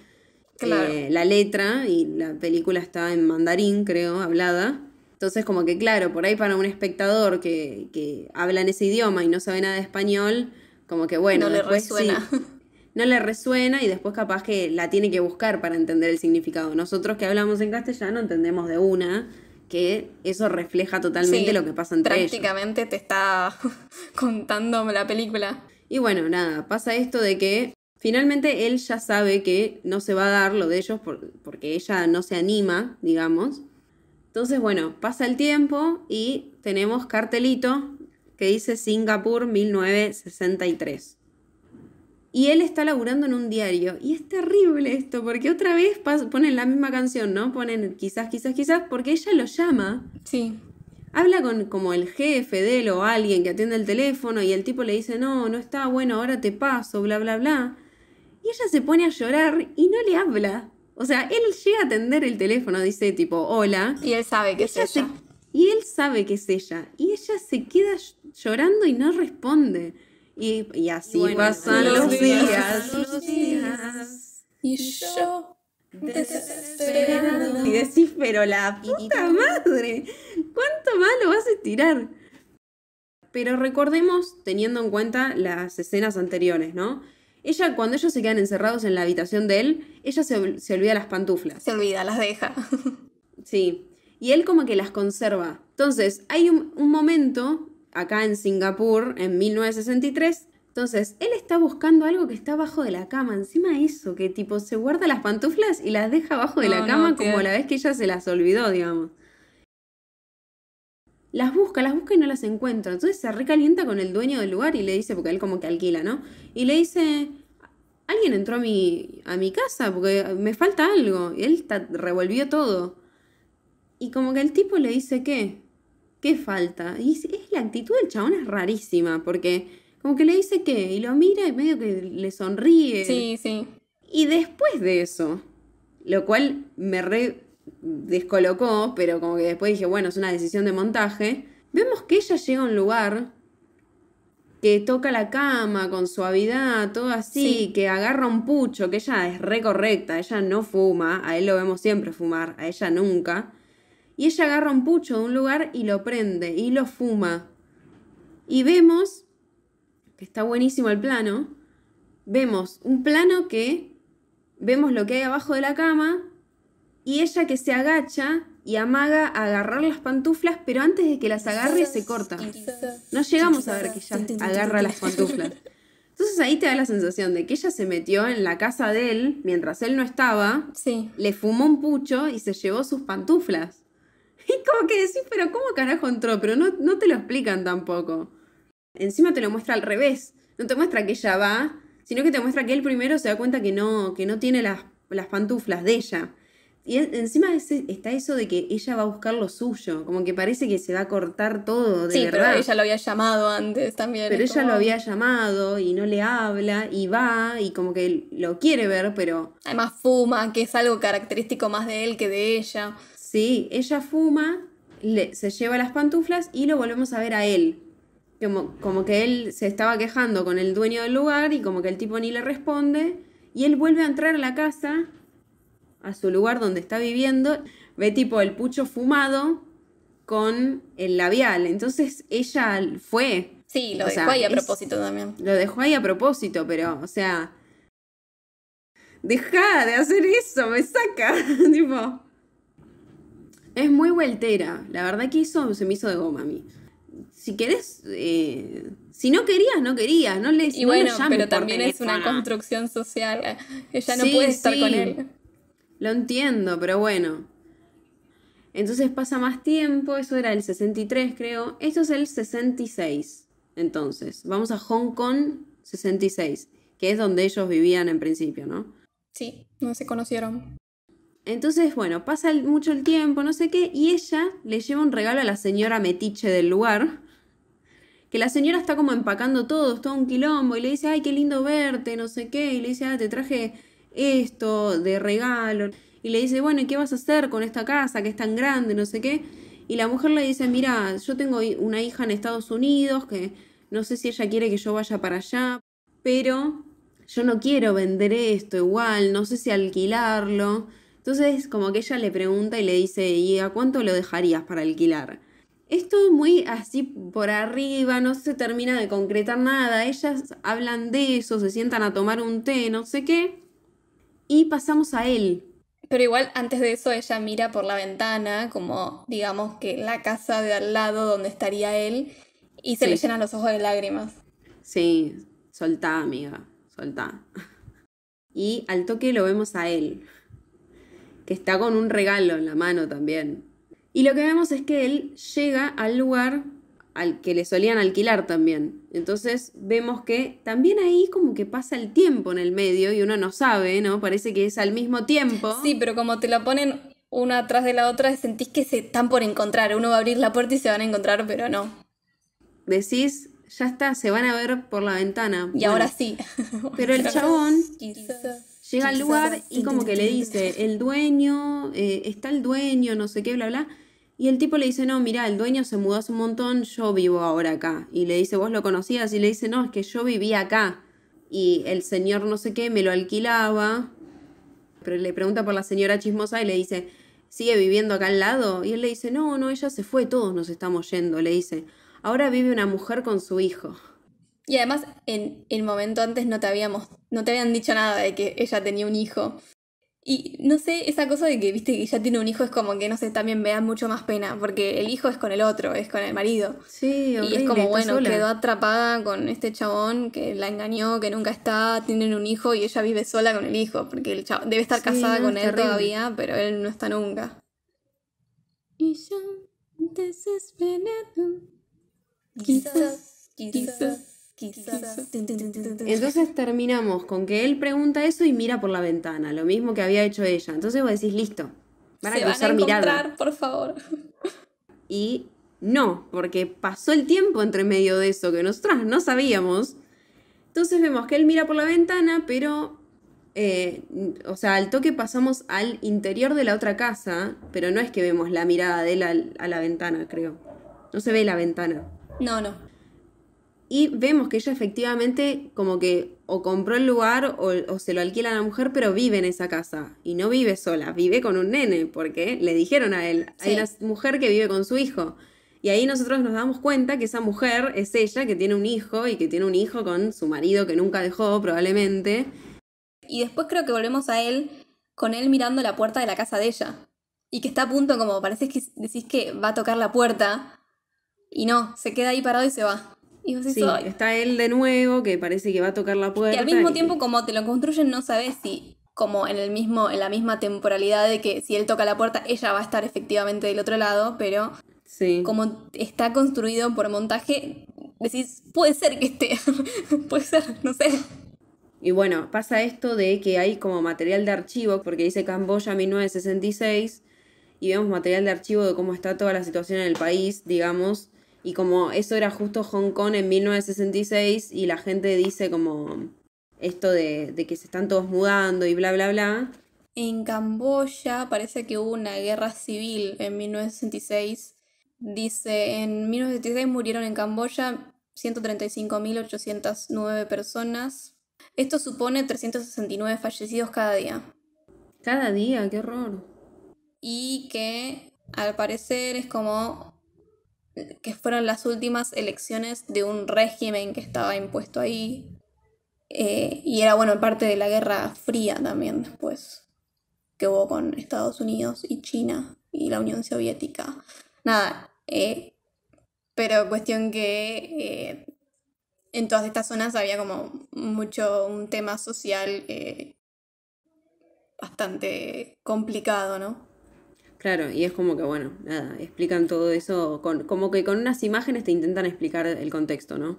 eh, la letra y la película está en mandarín, creo, hablada. Entonces, como que claro, por ahí para un espectador que, que habla en ese idioma y no sabe nada de español, como que bueno, no le resuena. <laughs> no le resuena y después capaz que la tiene que buscar para entender el significado. Nosotros que hablamos en castellano entendemos de una que eso refleja totalmente lo que pasa entre ellos. Prácticamente te está <laughs> contando la película. Y bueno, nada, pasa esto de que finalmente él ya sabe que no se va a dar lo de ellos porque ella no se anima, digamos. Entonces, bueno, pasa el tiempo y tenemos cartelito que dice Singapur 1963. Y él está laburando en un diario. Y es terrible esto, porque otra vez ponen la misma canción, ¿no? Ponen quizás, quizás, quizás, porque ella lo llama. Sí. Habla con como el jefe de él o alguien que atiende el teléfono y el tipo le dice, no, no está bueno, ahora te paso, bla, bla, bla. Y ella se pone a llorar y no le habla. O sea, él llega a atender el teléfono, dice tipo, hola. Y él sabe que es ella. y él sabe que es ella. Y ella se queda llorando y no responde. Y, así pasan los, días, Y yo desesperado. Y decís, pero la puta madre, ¿cuánto más lo vas a estirar? Pero recordemos, teniendo en cuenta las escenas anteriores, ¿no? Ella, cuando ellos se quedan encerrados en la habitación de él, ella se, olvida las pantuflas. Se olvida, las deja. <laughs> sí. Y él como que las conserva. Entonces, hay un, momento, acá en Singapur, en 1963, entonces, él está buscando algo que está abajo de la cama. Encima eso, que tipo se guarda las pantuflas y las deja abajo de la cama como la vez que ella se las olvidó, digamos las busca, las busca y no las encuentra. Entonces se recalienta con el dueño del lugar y le dice, porque él como que alquila, ¿no? Y le dice, alguien entró a mi, a mi casa porque me falta algo. Y él revolvió todo. Y como que el tipo le dice, ¿qué? ¿Qué falta? Y es la actitud del chabón es rarísima, porque como que le dice qué, y lo mira y medio que le sonríe. Sí, sí. Y después de eso, lo cual me re descolocó, pero como que después dije, bueno, es una decisión de montaje. Vemos que ella llega a un lugar que toca la cama con suavidad, todo así, que agarra un pucho, que ella es re correcta, ella no fuma, a él lo vemos siempre fumar, a ella nunca. Y ella agarra un pucho de un lugar y lo prende y lo fuma. Y vemos, que está buenísimo el plano, vemos un plano que vemos lo que hay abajo de la cama y ella que se agacha y amaga a agarrar las pantuflas, pero antes de que las agarre se corta. No llegamos a ver que ella agarra las pantuflas. Entonces ahí te da la sensación de que ella se metió en la casa de él mientras él no estaba, le fumó un pucho y se llevó sus pantuflas. <laughs> Y como que decís, pero ¿cómo carajo entró? Pero no, te lo explican tampoco. Encima te lo muestra al revés. No te muestra que ella va, sino que te muestra que él primero se da cuenta que no, que no tiene las, las pantuflas de ella. Y encima está eso de que ella va a buscar lo suyo, como que parece que se va a cortar todo. De sí, pero ella lo había llamado antes también. Pero ella lo había llamado y no le habla y va y como que lo quiere ver, pero... Además fuma, que es algo característico más de él que de ella. Sí, ella fuma, se lleva las pantuflas y lo volvemos a ver a él. Como, como que él se estaba quejando con el dueño del lugar y como que el tipo ni le responde. Y él vuelve a entrar a la casa a su lugar donde está viviendo, ve tipo el pucho fumado con el labial. Entonces ella fue. Sí, lo dejó ahí a propósito también. Lo dejó ahí a propósito, pero, o sea. Deja de hacer eso, me saca. <laughs> tipo. Es muy vueltera. La verdad que hizo... se me hizo de goma a mí. Si querés. Eh, si no querías, no querías. No le Y bueno, pero también es una construcción social. Ella eh, no puede estar con él. Lo entiendo, pero bueno. Entonces pasa más tiempo, eso era el 63 creo, esto es el 66. Entonces, vamos a Hong Kong 66, que es donde ellos vivían en principio, ¿no? Sí, no se conocieron. Entonces, bueno, pasa mucho el tiempo, no sé qué, y ella le lleva un regalo a la señora metiche del lugar, que la señora está como empacando todo, es todo un quilombo, y le dice, ay, qué lindo verte, no sé qué, y le dice, ah, te traje esto, de regalo. Y le dice, bueno, ¿y qué vas a hacer con esta casa que es tan grande, no sé qué? Y la mujer le dice, mira, yo tengo una hija en Estados Unidos que no sé si ella quiere que yo vaya para allá, pero yo no quiero vender esto igual, no sé si alquilarlo. Entonces como que ella le pregunta y le dice, ¿y a cuánto lo dejarías para alquilar? Esto muy así por arriba, no se termina de concretar nada, ellas hablan de eso, se sientan a tomar un té, no sé qué, y pasamos a él. Pero igual antes de eso ella mira por la ventana, como digamos que la casa de al lado donde estaría él, y se le llenan los ojos de lágrimas. Sí, soltá, amiga, soltá. <laughs> Y al toque lo vemos a él, que está con un regalo en la mano también. Y lo que vemos es que él llega al lugar al que le solían alquilar también. Entonces vemos que también ahí como que pasa el tiempo en el medio y uno no sabe, ¿no? Parece que es al mismo tiempo. Sí, pero como te la ponen una atrás de la otra, sentís que se están por encontrar. Uno va a abrir la puerta y se van a encontrar, pero no. Decís, ya está, se van a ver por la ventana. Y ahora sí. <laughs> pero el chabón llega al lugar y como que le dice, el dueño, eh, está el dueño, no sé qué, bla, bla. Y el tipo le dice, no, mira, el dueño se mudó hace un montón, yo vivo ahora acá. Y le dice, vos lo conocías. Y le dice, no, es que yo vivía acá. Y el señor no sé qué me lo alquilaba. Pero le pregunta por la señora chismosa y le dice, ¿sigue viviendo acá al lado? Y él le dice, no, no, ella se fue, todos nos estamos yendo. Le dice, ahora vive una mujer con su hijo. Y además, en el momento antes no te, habíamos, no te habían dicho nada de que ella tenía un hijo. Y no sé, esa cosa de que, viste, que ya tiene un hijo es como que, no sé, también me mucho más pena, porque el hijo es con el otro, es con el marido. Sí, Y es como, bueno, quedó atrapada con este chabón que la engañó, que nunca está, tienen un hijo y ella vive sola con el hijo, porque el chabón debe estar casada con él todavía, pero él no está nunca. Y desesperado, quizás. Entonces terminamos con que él pregunta eso y mira por la ventana, lo mismo que había hecho ella. Entonces vos decís, listo, van a Se a encontrar, por favor. Y no, porque pasó el tiempo entre medio de eso que nosotras no sabíamos. Entonces vemos que él mira por la ventana, pero. Eh, o sea, al toque pasamos al interior de la otra casa, pero no es que vemos la mirada de él a la ventana, creo. No se ve la ventana. No, no y vemos que ella efectivamente como que o compró el lugar o, se lo alquila a la mujer, pero vive en esa casa y no vive sola, vive con un nene, porque le dijeron a él, hay una mujer que vive con su hijo. Y ahí nosotros nos damos cuenta que esa mujer es ella, que tiene un hijo y que tiene un hijo con su marido que nunca dejó probablemente. Y después creo que volvemos a él con él mirando la puerta de la casa de ella. Y que está a punto como, parece que decís que va a tocar la puerta y no, se queda ahí parado y se va sí, está él de nuevo, que parece que va a tocar la puerta. Y al mismo tiempo, como te lo construyen, no sabes si, como en el mismo, en la misma temporalidad de que si él toca la puerta, ella va a estar efectivamente del otro lado, pero sí. como está construido por montaje, decís, puede ser que esté, <laughs> puede ser, no sé. Y bueno, pasa esto de que hay como material de archivo, porque dice Camboya 1966, y vemos material de archivo de cómo está toda la situación en el país, digamos, y como eso era justo Hong Kong en 1966 y la gente dice como esto de, que se están todos mudando y bla, bla, bla. En Camboya parece que hubo una guerra civil en 1966. Dice, en 1966 murieron en Camboya 135.809 personas. Esto supone 369 fallecidos cada día. Cada día, qué horror. Y que al parecer es como que fueron las últimas elecciones de un régimen que estaba impuesto ahí. Eh, y era, bueno, parte de la Guerra Fría también después, que hubo con Estados Unidos y China y la Unión Soviética. Nada, eh, pero cuestión que eh, en todas estas zonas había como mucho un tema social bastante complicado, ¿no? Claro, y es como que, bueno, nada, explican todo eso, con, como que con unas imágenes te intentan explicar el contexto, ¿no?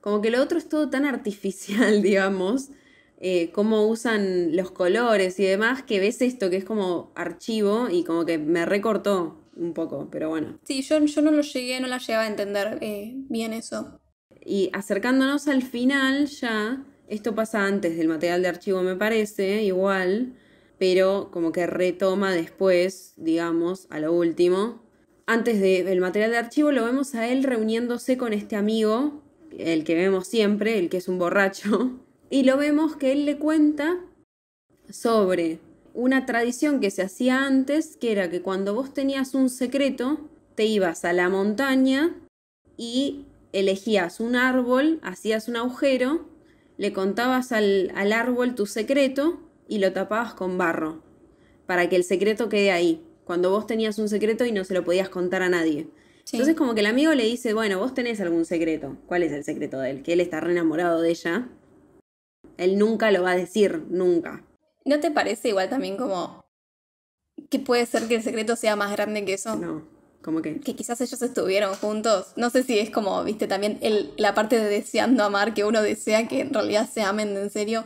Como que lo otro es todo tan <laughs> artificial, digamos, eh, cómo usan los colores y demás, que ves esto que es como archivo y como que me recortó un poco, pero bueno. Sí, yo, no lo llegué, no la llegaba a entender eh, bien eso. Y acercándonos al final ya, esto pasa antes del material de archivo me parece, igual, pero como que retoma después, digamos, a lo último. Antes del material de archivo lo vemos a él reuniéndose con este amigo, el que vemos siempre, el que es un borracho, <laughs> y lo vemos que él le cuenta sobre una tradición que se hacía antes, que era que cuando vos tenías un secreto, te ibas a la montaña y elegías un árbol, hacías un agujero, le contabas al árbol tu secreto y lo tapabas con barro, para que el secreto quede ahí, cuando vos tenías un secreto y no se lo podías contar a nadie. Entonces como que el amigo le dice, bueno, vos tenés algún secreto, ¿cuál es el secreto de él? Que él está re enamorado de ella. Él nunca lo va a decir, nunca. ¿No te parece igual también como que puede ser que el secreto sea más grande que eso? No, como que... Que quizás ellos estuvieron juntos. No sé si es como, viste, también el, la parte de deseando amar, que uno desea que en realidad se amen en serio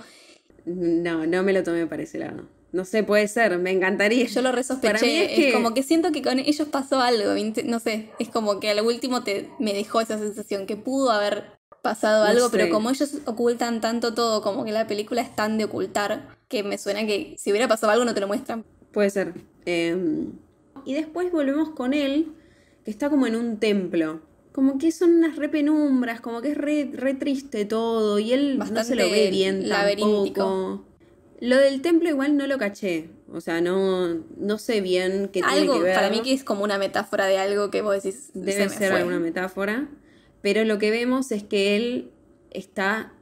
no, no me lo tomé para ese lado. No sé, puede ser, me encantaría. Yo lo resospeché, es, como que siento que con ellos pasó algo, no sé, es como que al último te, me dejó esa sensación que pudo haber pasado algo, pero como ellos ocultan tanto todo, como que la película es tan de ocultar, que me suena que si hubiera pasado algo no te lo muestran. Puede ser. Em, y después volvemos con él, que está como en un templo como que son unas repenumbras, como que es re, re triste todo y él no se lo ve bien tampoco. Lo del templo igual no lo caché, o sea, no, no sé bien qué tiene que ver. Para mí que es como una metáfora de algo que vos decís. Debe ser alguna metáfora, pero lo que vemos es que él está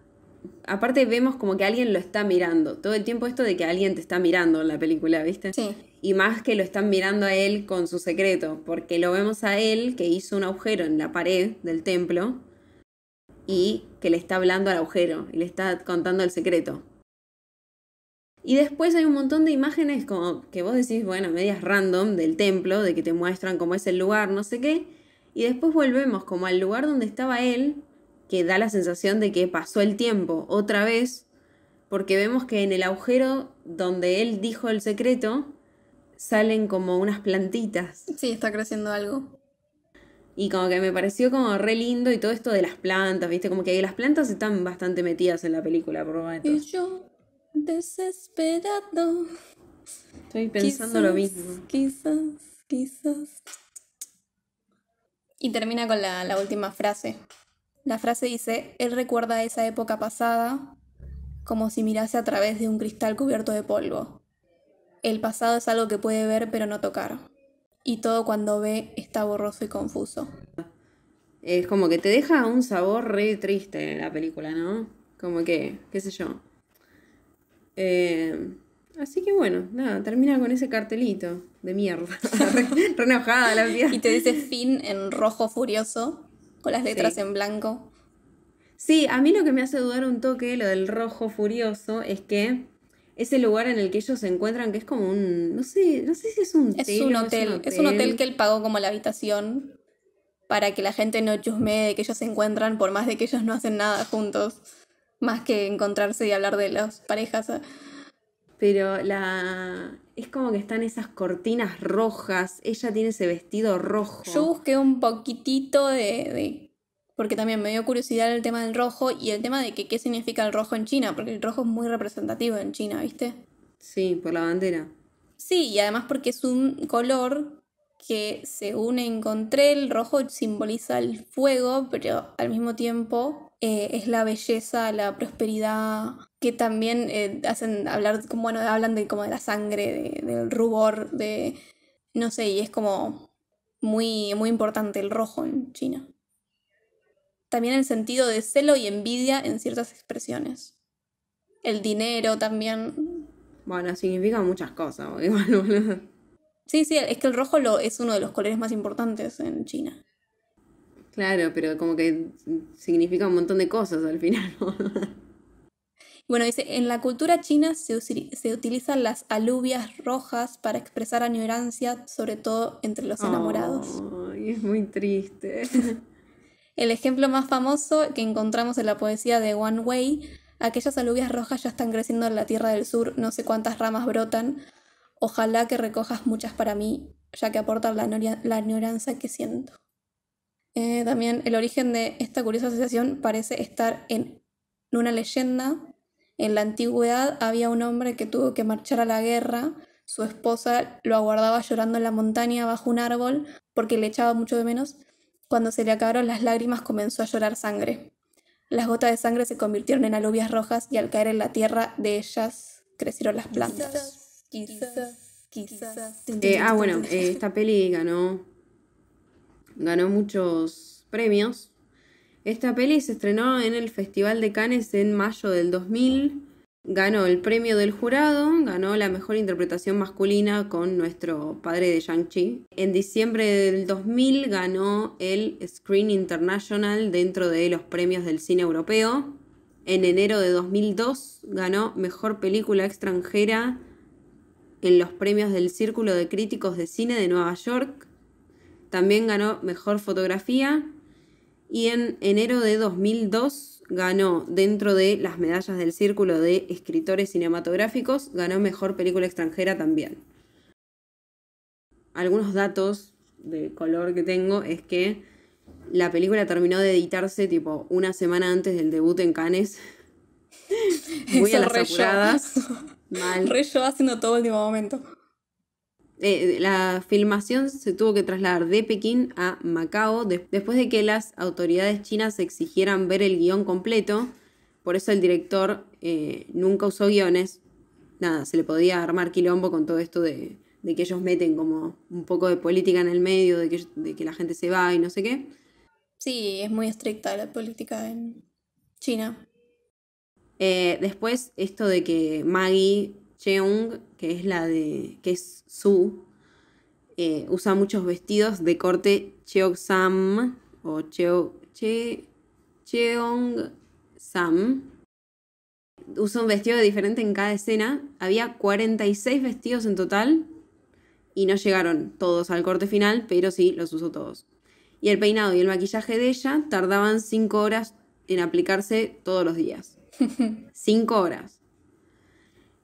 aparte vemos como que alguien lo está mirando. Todo el tiempo esto de que alguien te está mirando en la película, ¿viste? Sí. Y más que lo están mirando a él con su secreto, porque lo vemos a él que hizo un agujero en la pared del templo y que le está hablando al agujero y le está contando el secreto. Y después hay un montón de imágenes como que vos decís, bueno, medias random del templo, de que te muestran cómo es el lugar, no sé qué. Y después volvemos como al lugar donde estaba él que da la sensación de que pasó el tiempo otra vez, porque vemos que en el agujero donde él dijo el secreto, salen como unas plantitas. Sí, está creciendo algo. Y como que me pareció como re lindo y todo esto de las plantas, ¿viste? Como que las plantas están bastante metidas en la película, por Y yo, desesperado. Estoy pensando lo mismo. Quizás, quizás. Y termina con la última frase. La frase dice, él recuerda esa época pasada como si mirase a través de un cristal cubierto de polvo. El pasado es algo que puede ver pero no tocar. Y todo cuando ve está borroso y confuso. Es como que te deja un sabor re triste en la película, ¿no? Como que, qué sé yo. Eh, así que bueno, nada, termina con ese cartelito de mierda. <laughs> re, enojada la vida. <laughs> Y te dice fin en rojo furioso con las letras en blanco. Sí, a mí lo que me hace dudar un toque, lo del rojo furioso, es que ese lugar en el que ellos se encuentran, que es como un, no sé, no sé si es un, hotel, Es un hotel, que él pagó como la habitación para que la gente no chusmee de que ellos se encuentran, por más de que ellos no hacen nada juntos, más que encontrarse y hablar de las parejas. Pero la, es como que están esas cortinas rojas, ella tiene ese vestido rojo. Yo busqué un poquitito de, Porque también me dio curiosidad el tema del rojo y el tema de qué significa el rojo en China, porque el rojo es muy representativo en China, ¿viste? Sí, por la bandera. Sí, y además porque es un color que según encontré el rojo simboliza el fuego, pero al mismo tiempo eh, es la belleza, la prosperidad, que también eh, hacen hablar, bueno, hablan de, como de la sangre, del rubor, de, no sé, y es como muy, muy importante el rojo en China. También el sentido de celo y envidia en ciertas expresiones. El dinero también. Bueno, significa muchas cosas, <laughs> igual, Sí, sí, es que el rojo lo, es uno de los colores más importantes en China. Claro, pero como que significa un montón de cosas al final. ¿no? <laughs> Bueno, dice, en la cultura china se, utilizan las alubias rojas para expresar añorancia, sobre todo entre los enamorados. Ay, es muy triste. <laughs> El ejemplo más famoso que encontramos en la poesía de One Wei aquellas alubias rojas ya están creciendo en la tierra del sur, no sé cuántas ramas brotan, ojalá que recojas muchas para mí, ya que aportan la, la añoranza que siento. Eh, también el origen de esta curiosa asociación parece estar en una leyenda en la antigüedad había un hombre que tuvo que marchar a la guerra, su esposa lo aguardaba llorando en la montaña bajo un árbol porque le echaba mucho de menos, cuando se le acabaron las lágrimas comenzó a llorar sangre. Las gotas de sangre se convirtieron en alubias rojas y al caer en la tierra de ellas crecieron las plantas. Quizás, quizás, eh, ah, bueno, eh, esta peli ganó, ganó muchos premios esta peli se estrenó en el Festival de Cannes en mayo del 2000. Ganó el premio del jurado, ganó la mejor interpretación masculina con nuestro padre de Shang-Chi. En diciembre del 2000 ganó el Screen International dentro de los premios del cine europeo. En enero de 2002 ganó mejor película extranjera en los premios del Círculo de Críticos de Cine de Nueva York. También ganó mejor fotografía y en enero de 2002 ganó dentro de las medallas del Círculo de Escritores Cinematográficos, ganó Mejor Película Extranjera también. Algunos datos de color que tengo es que la película terminó de editarse tipo una semana antes del debut en Cannes. <laughs> Muy a <laughs> Mal. Re haciendo todo el último momento. Eh, la filmación se tuvo que trasladar de Pekín a Macao después de que las autoridades chinas exigieran ver el guión completo. Por eso el director eh, nunca usó guiones. Nada, se le podía armar quilombo con todo esto de, que ellos meten como un poco de política en el medio, de que, la gente se va y no sé qué. Sí, es muy estricta la política en China. Eh, después, esto de que Maggie Cheong, que es la de. que es Su, eh, usa muchos vestidos de corte Sam o Cheo, che, Cheong Sam. Usa un vestido diferente en cada escena. Había 46 vestidos en total y no llegaron todos al corte final, pero sí los usó todos. Y el peinado y el maquillaje de ella tardaban 5 horas en aplicarse todos los días. 5 <laughs> horas.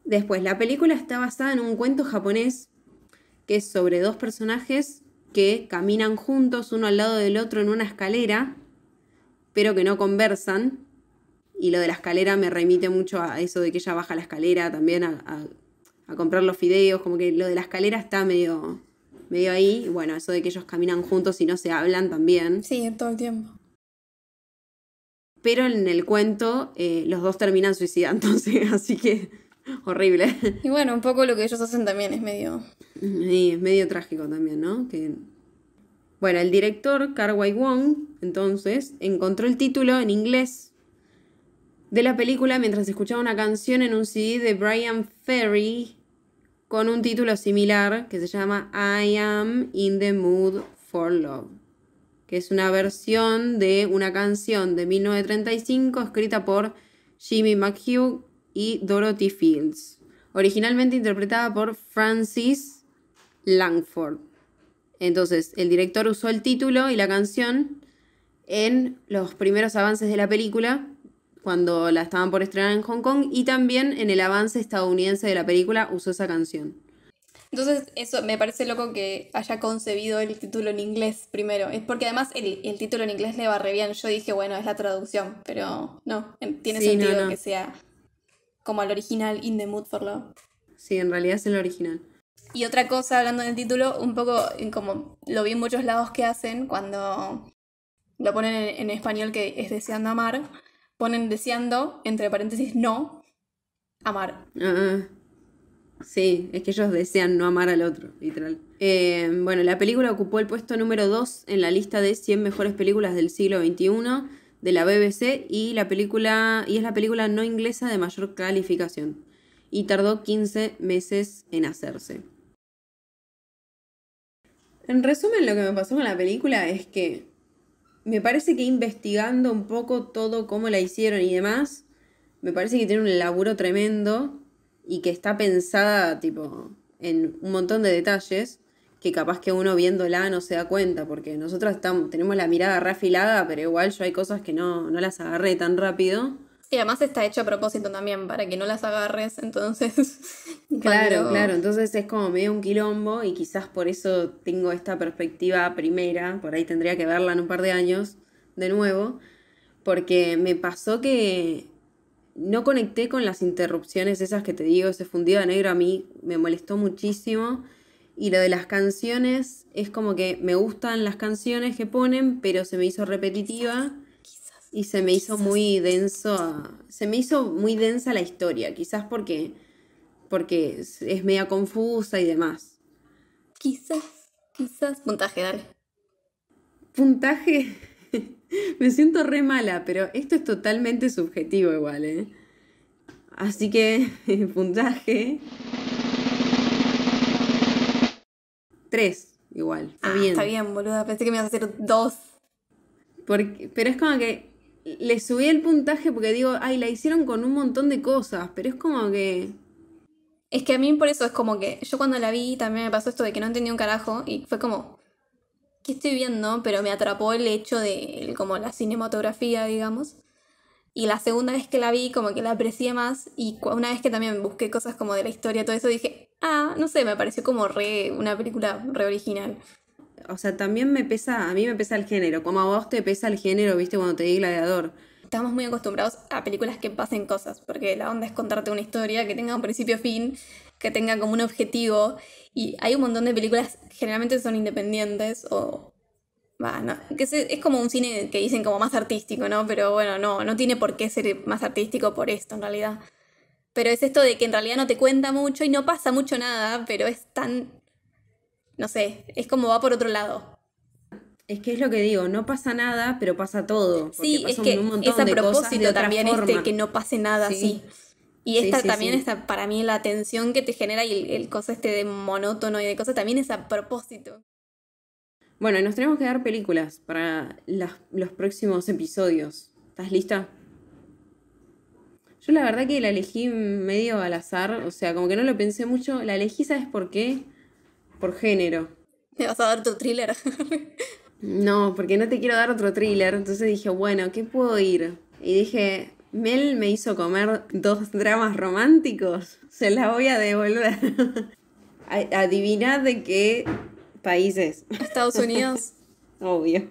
Después, la película está basada en un cuento japonés que es sobre dos personajes que caminan juntos, uno al lado del otro en una escalera, pero que no conversan. Y lo de la escalera me remite mucho a eso de que ella baja la escalera también a, comprar los fideos, como que lo de la escalera está medio, medio ahí. bueno, eso de que ellos caminan juntos y no se hablan también. Sí, todo el tiempo. Pero en el cuento eh, los dos terminan suicidándose, <laughs> así que <laughs> Horrible. Y bueno, un poco lo que ellos hacen también es medio. Sí, es medio trágico también, ¿no? Que... Bueno, el director, Carway Wong, entonces, encontró el título en inglés de la película mientras escuchaba una canción en un CD de Brian Ferry con un título similar que se llama I Am in the Mood for Love, que es una versión de una canción de 1935 escrita por Jimmy McHugh y Dorothy Fields, originalmente interpretada por Francis Langford. Entonces, el director usó el título y la canción en los primeros avances de la película, cuando la estaban por estrenar en Hong Kong, y también en el avance estadounidense de la película usó esa canción. Entonces, eso me parece loco que haya concebido el título en inglés primero. Es porque además el, título en inglés le va re bien. Yo dije, bueno, es la traducción, pero no, tiene sentido que sea como al original In the Mood for Love. Sí, en realidad es el original. Y otra cosa, hablando del título, un poco como lo vi en muchos lados que hacen cuando lo ponen en, español que es deseando amar, ponen deseando, entre paréntesis, no, amar. Ah, sí, es que ellos desean no amar al otro, literal. Eh, bueno, la película ocupó el puesto número 2 en la lista de 100 mejores películas del siglo XXI de la BBC y, la película, y es la película no inglesa de mayor calificación y tardó 15 meses en hacerse. En resumen, lo que me pasó con la película es que me parece que investigando un poco todo cómo la hicieron y demás, me parece que tiene un laburo tremendo y que está pensada tipo en un montón de detalles que capaz que uno viéndola no se da cuenta, porque nosotros estamos, tenemos la mirada reafilada, pero igual yo hay cosas que no, no las agarré tan rápido. Y además está hecho a propósito también, para que no las agarres, entonces... <laughs> claro, claro, entonces es como medio un quilombo y quizás por eso tengo esta perspectiva primera, por ahí tendría que verla en un par de años de nuevo, porque me pasó que no conecté con las interrupciones esas que te digo, ese fundido de negro a mí me molestó muchísimo y lo de las canciones es como que me gustan las canciones que ponen, pero se me hizo repetitiva y se me hizo muy denso, se me hizo muy densa la historia, quizás porque porque es media confusa y demás. Quizás, quizás puntaje, dale. Puntaje. <laughs> me siento re mala, pero esto es totalmente subjetivo igual, ¿eh? Así que <laughs> puntaje Tres, igual. Está ah, bien. Está bien, boluda. Pensé que me ibas a hacer dos. pero es como que le subí el puntaje porque digo, ay, la hicieron con un montón de cosas, pero es como que... Es que a mí por eso es como que yo cuando la vi también me pasó esto de que no entendí un carajo y fue como, ¿qué estoy viendo? Pero me atrapó el hecho de como la cinematografía, digamos. Y la segunda vez que la vi, como que la aprecié más. Y una vez que también busqué cosas como de la historia, todo eso, dije, ah, no sé, me pareció como re, una película re original. O sea, también me pesa, a mí me pesa el género, como a vos te pesa el género, viste, cuando te di gladiador. Estamos muy acostumbrados a películas que pasen cosas, porque la onda es contarte una historia que tenga un principio-fin, que tenga como un objetivo. Y hay un montón de películas, generalmente son independientes o que es como un cine que dicen como más artístico, ¿no? Pero bueno, no, no tiene por qué ser más artístico por esto, en realidad. Pero es esto de que en realidad no te cuenta mucho y no pasa mucho nada, pero es tan. No sé, es como va por otro lado. Es que es lo que digo, no pasa nada, pero pasa todo. Sí, es que es a propósito también este que no pase nada así. Y esta también, está para mí, la tensión que te genera y el, el cosa este de monótono y de cosas también es a propósito. Bueno, nos tenemos que dar películas para los próximos episodios. ¿Estás lista? Yo la verdad que la elegí medio al azar, o sea, como que no lo pensé mucho. La elegí, ¿sabes por qué? Por género. ¿Me vas a dar tu thriller? <laughs> no, porque no te quiero dar otro thriller. Entonces dije, bueno, ¿qué puedo ir? Y dije, Mel me hizo comer dos dramas románticos. Se la voy a devolver. <laughs> Adivinad de qué países. Estados Unidos. <laughs> Obvio.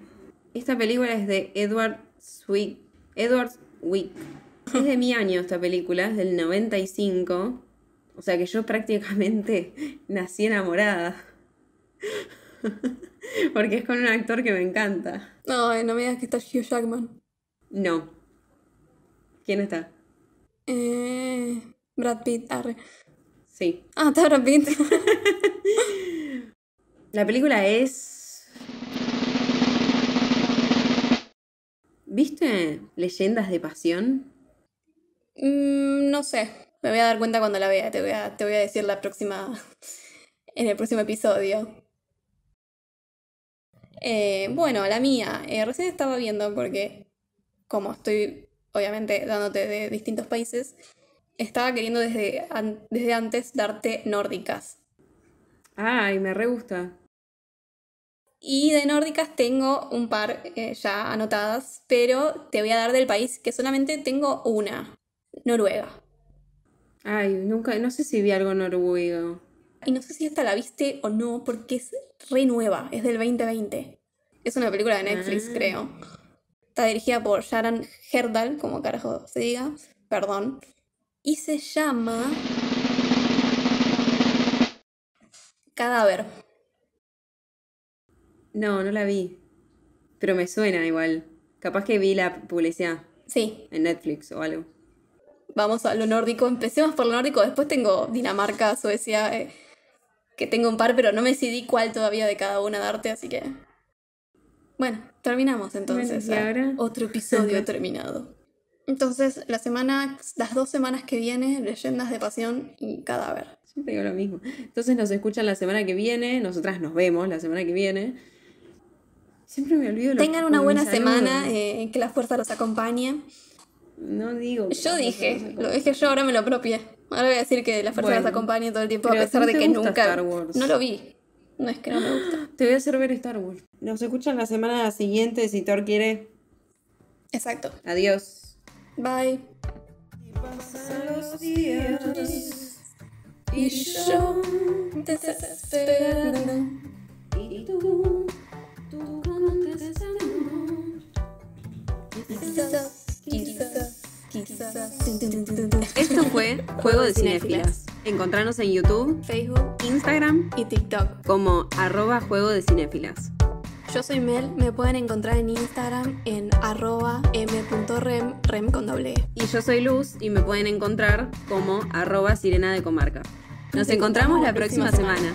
Esta película es de Edward Swick. Edward Wick. Es de mi año esta película, es del 95. O sea que yo prácticamente <laughs> nací enamorada. <laughs> Porque es con un actor que me encanta. No, eh, no me digas que está Hugh Jackman. No. ¿Quién está? Eh, Brad Pitt, Sí. Ah, está Brad Pitt. La película es... ¿Viste Leyendas de Pasión? Mm, no sé, me voy a dar cuenta cuando la vea, te voy a, te voy a decir la próxima, en el próximo episodio. Eh, bueno, la mía, eh, recién estaba viendo porque, como estoy obviamente dándote de distintos países, estaba queriendo desde, desde antes darte nórdicas. Ay, me re gusta. Y de nórdicas tengo un par eh, ya anotadas, pero te voy a dar del país que solamente tengo una, Noruega. Ay, nunca, no sé si vi algo noruego. Y no sé si hasta la viste o no, porque es re nueva, es del 2020. Es una película de Netflix, ah. creo. Está dirigida por Sharon Herdal, como carajo se diga, perdón. Y se llama Cadáver. No, no la vi. Pero me suena igual. Capaz que vi la publicidad. Sí. En Netflix o algo. Vamos a lo nórdico. Empecemos por lo nórdico. Después tengo Dinamarca, Suecia, eh, que tengo un par, pero no me decidí cuál todavía de cada una darte, así que. Bueno, terminamos entonces. Ah, otro episodio <laughs> terminado. Entonces, la semana, las dos semanas que vienen, leyendas de pasión y cadáver. Siempre <laughs> digo lo mismo. Entonces nos escuchan la semana que viene, nosotras nos vemos la semana que viene. Siempre me olvido. Tengan una buena semana, en eh, que la fuerza los acompañe. No digo. Yo dije, lo dije yo, ahora me lo apropié. Ahora voy a decir que la fuerza los acompañe todo el tiempo, a pesar de que nunca. No lo vi. No es que no me gusta. Te voy a hacer ver Star Wars. Nos escuchan la semana siguiente si Thor quiere. Exacto. Adiós. Bye. Pasan días yo Esto fue Juego de Cinefilas. Encontrarnos en YouTube, Facebook, Instagram y TikTok como arroba Juego de Cinéfilas. Yo soy Mel, me pueden encontrar en Instagram en arroba m.rem, rem con doble e. Y yo soy Luz y me pueden encontrar como arroba sirena de comarca. Nos encontramos la próxima, semana.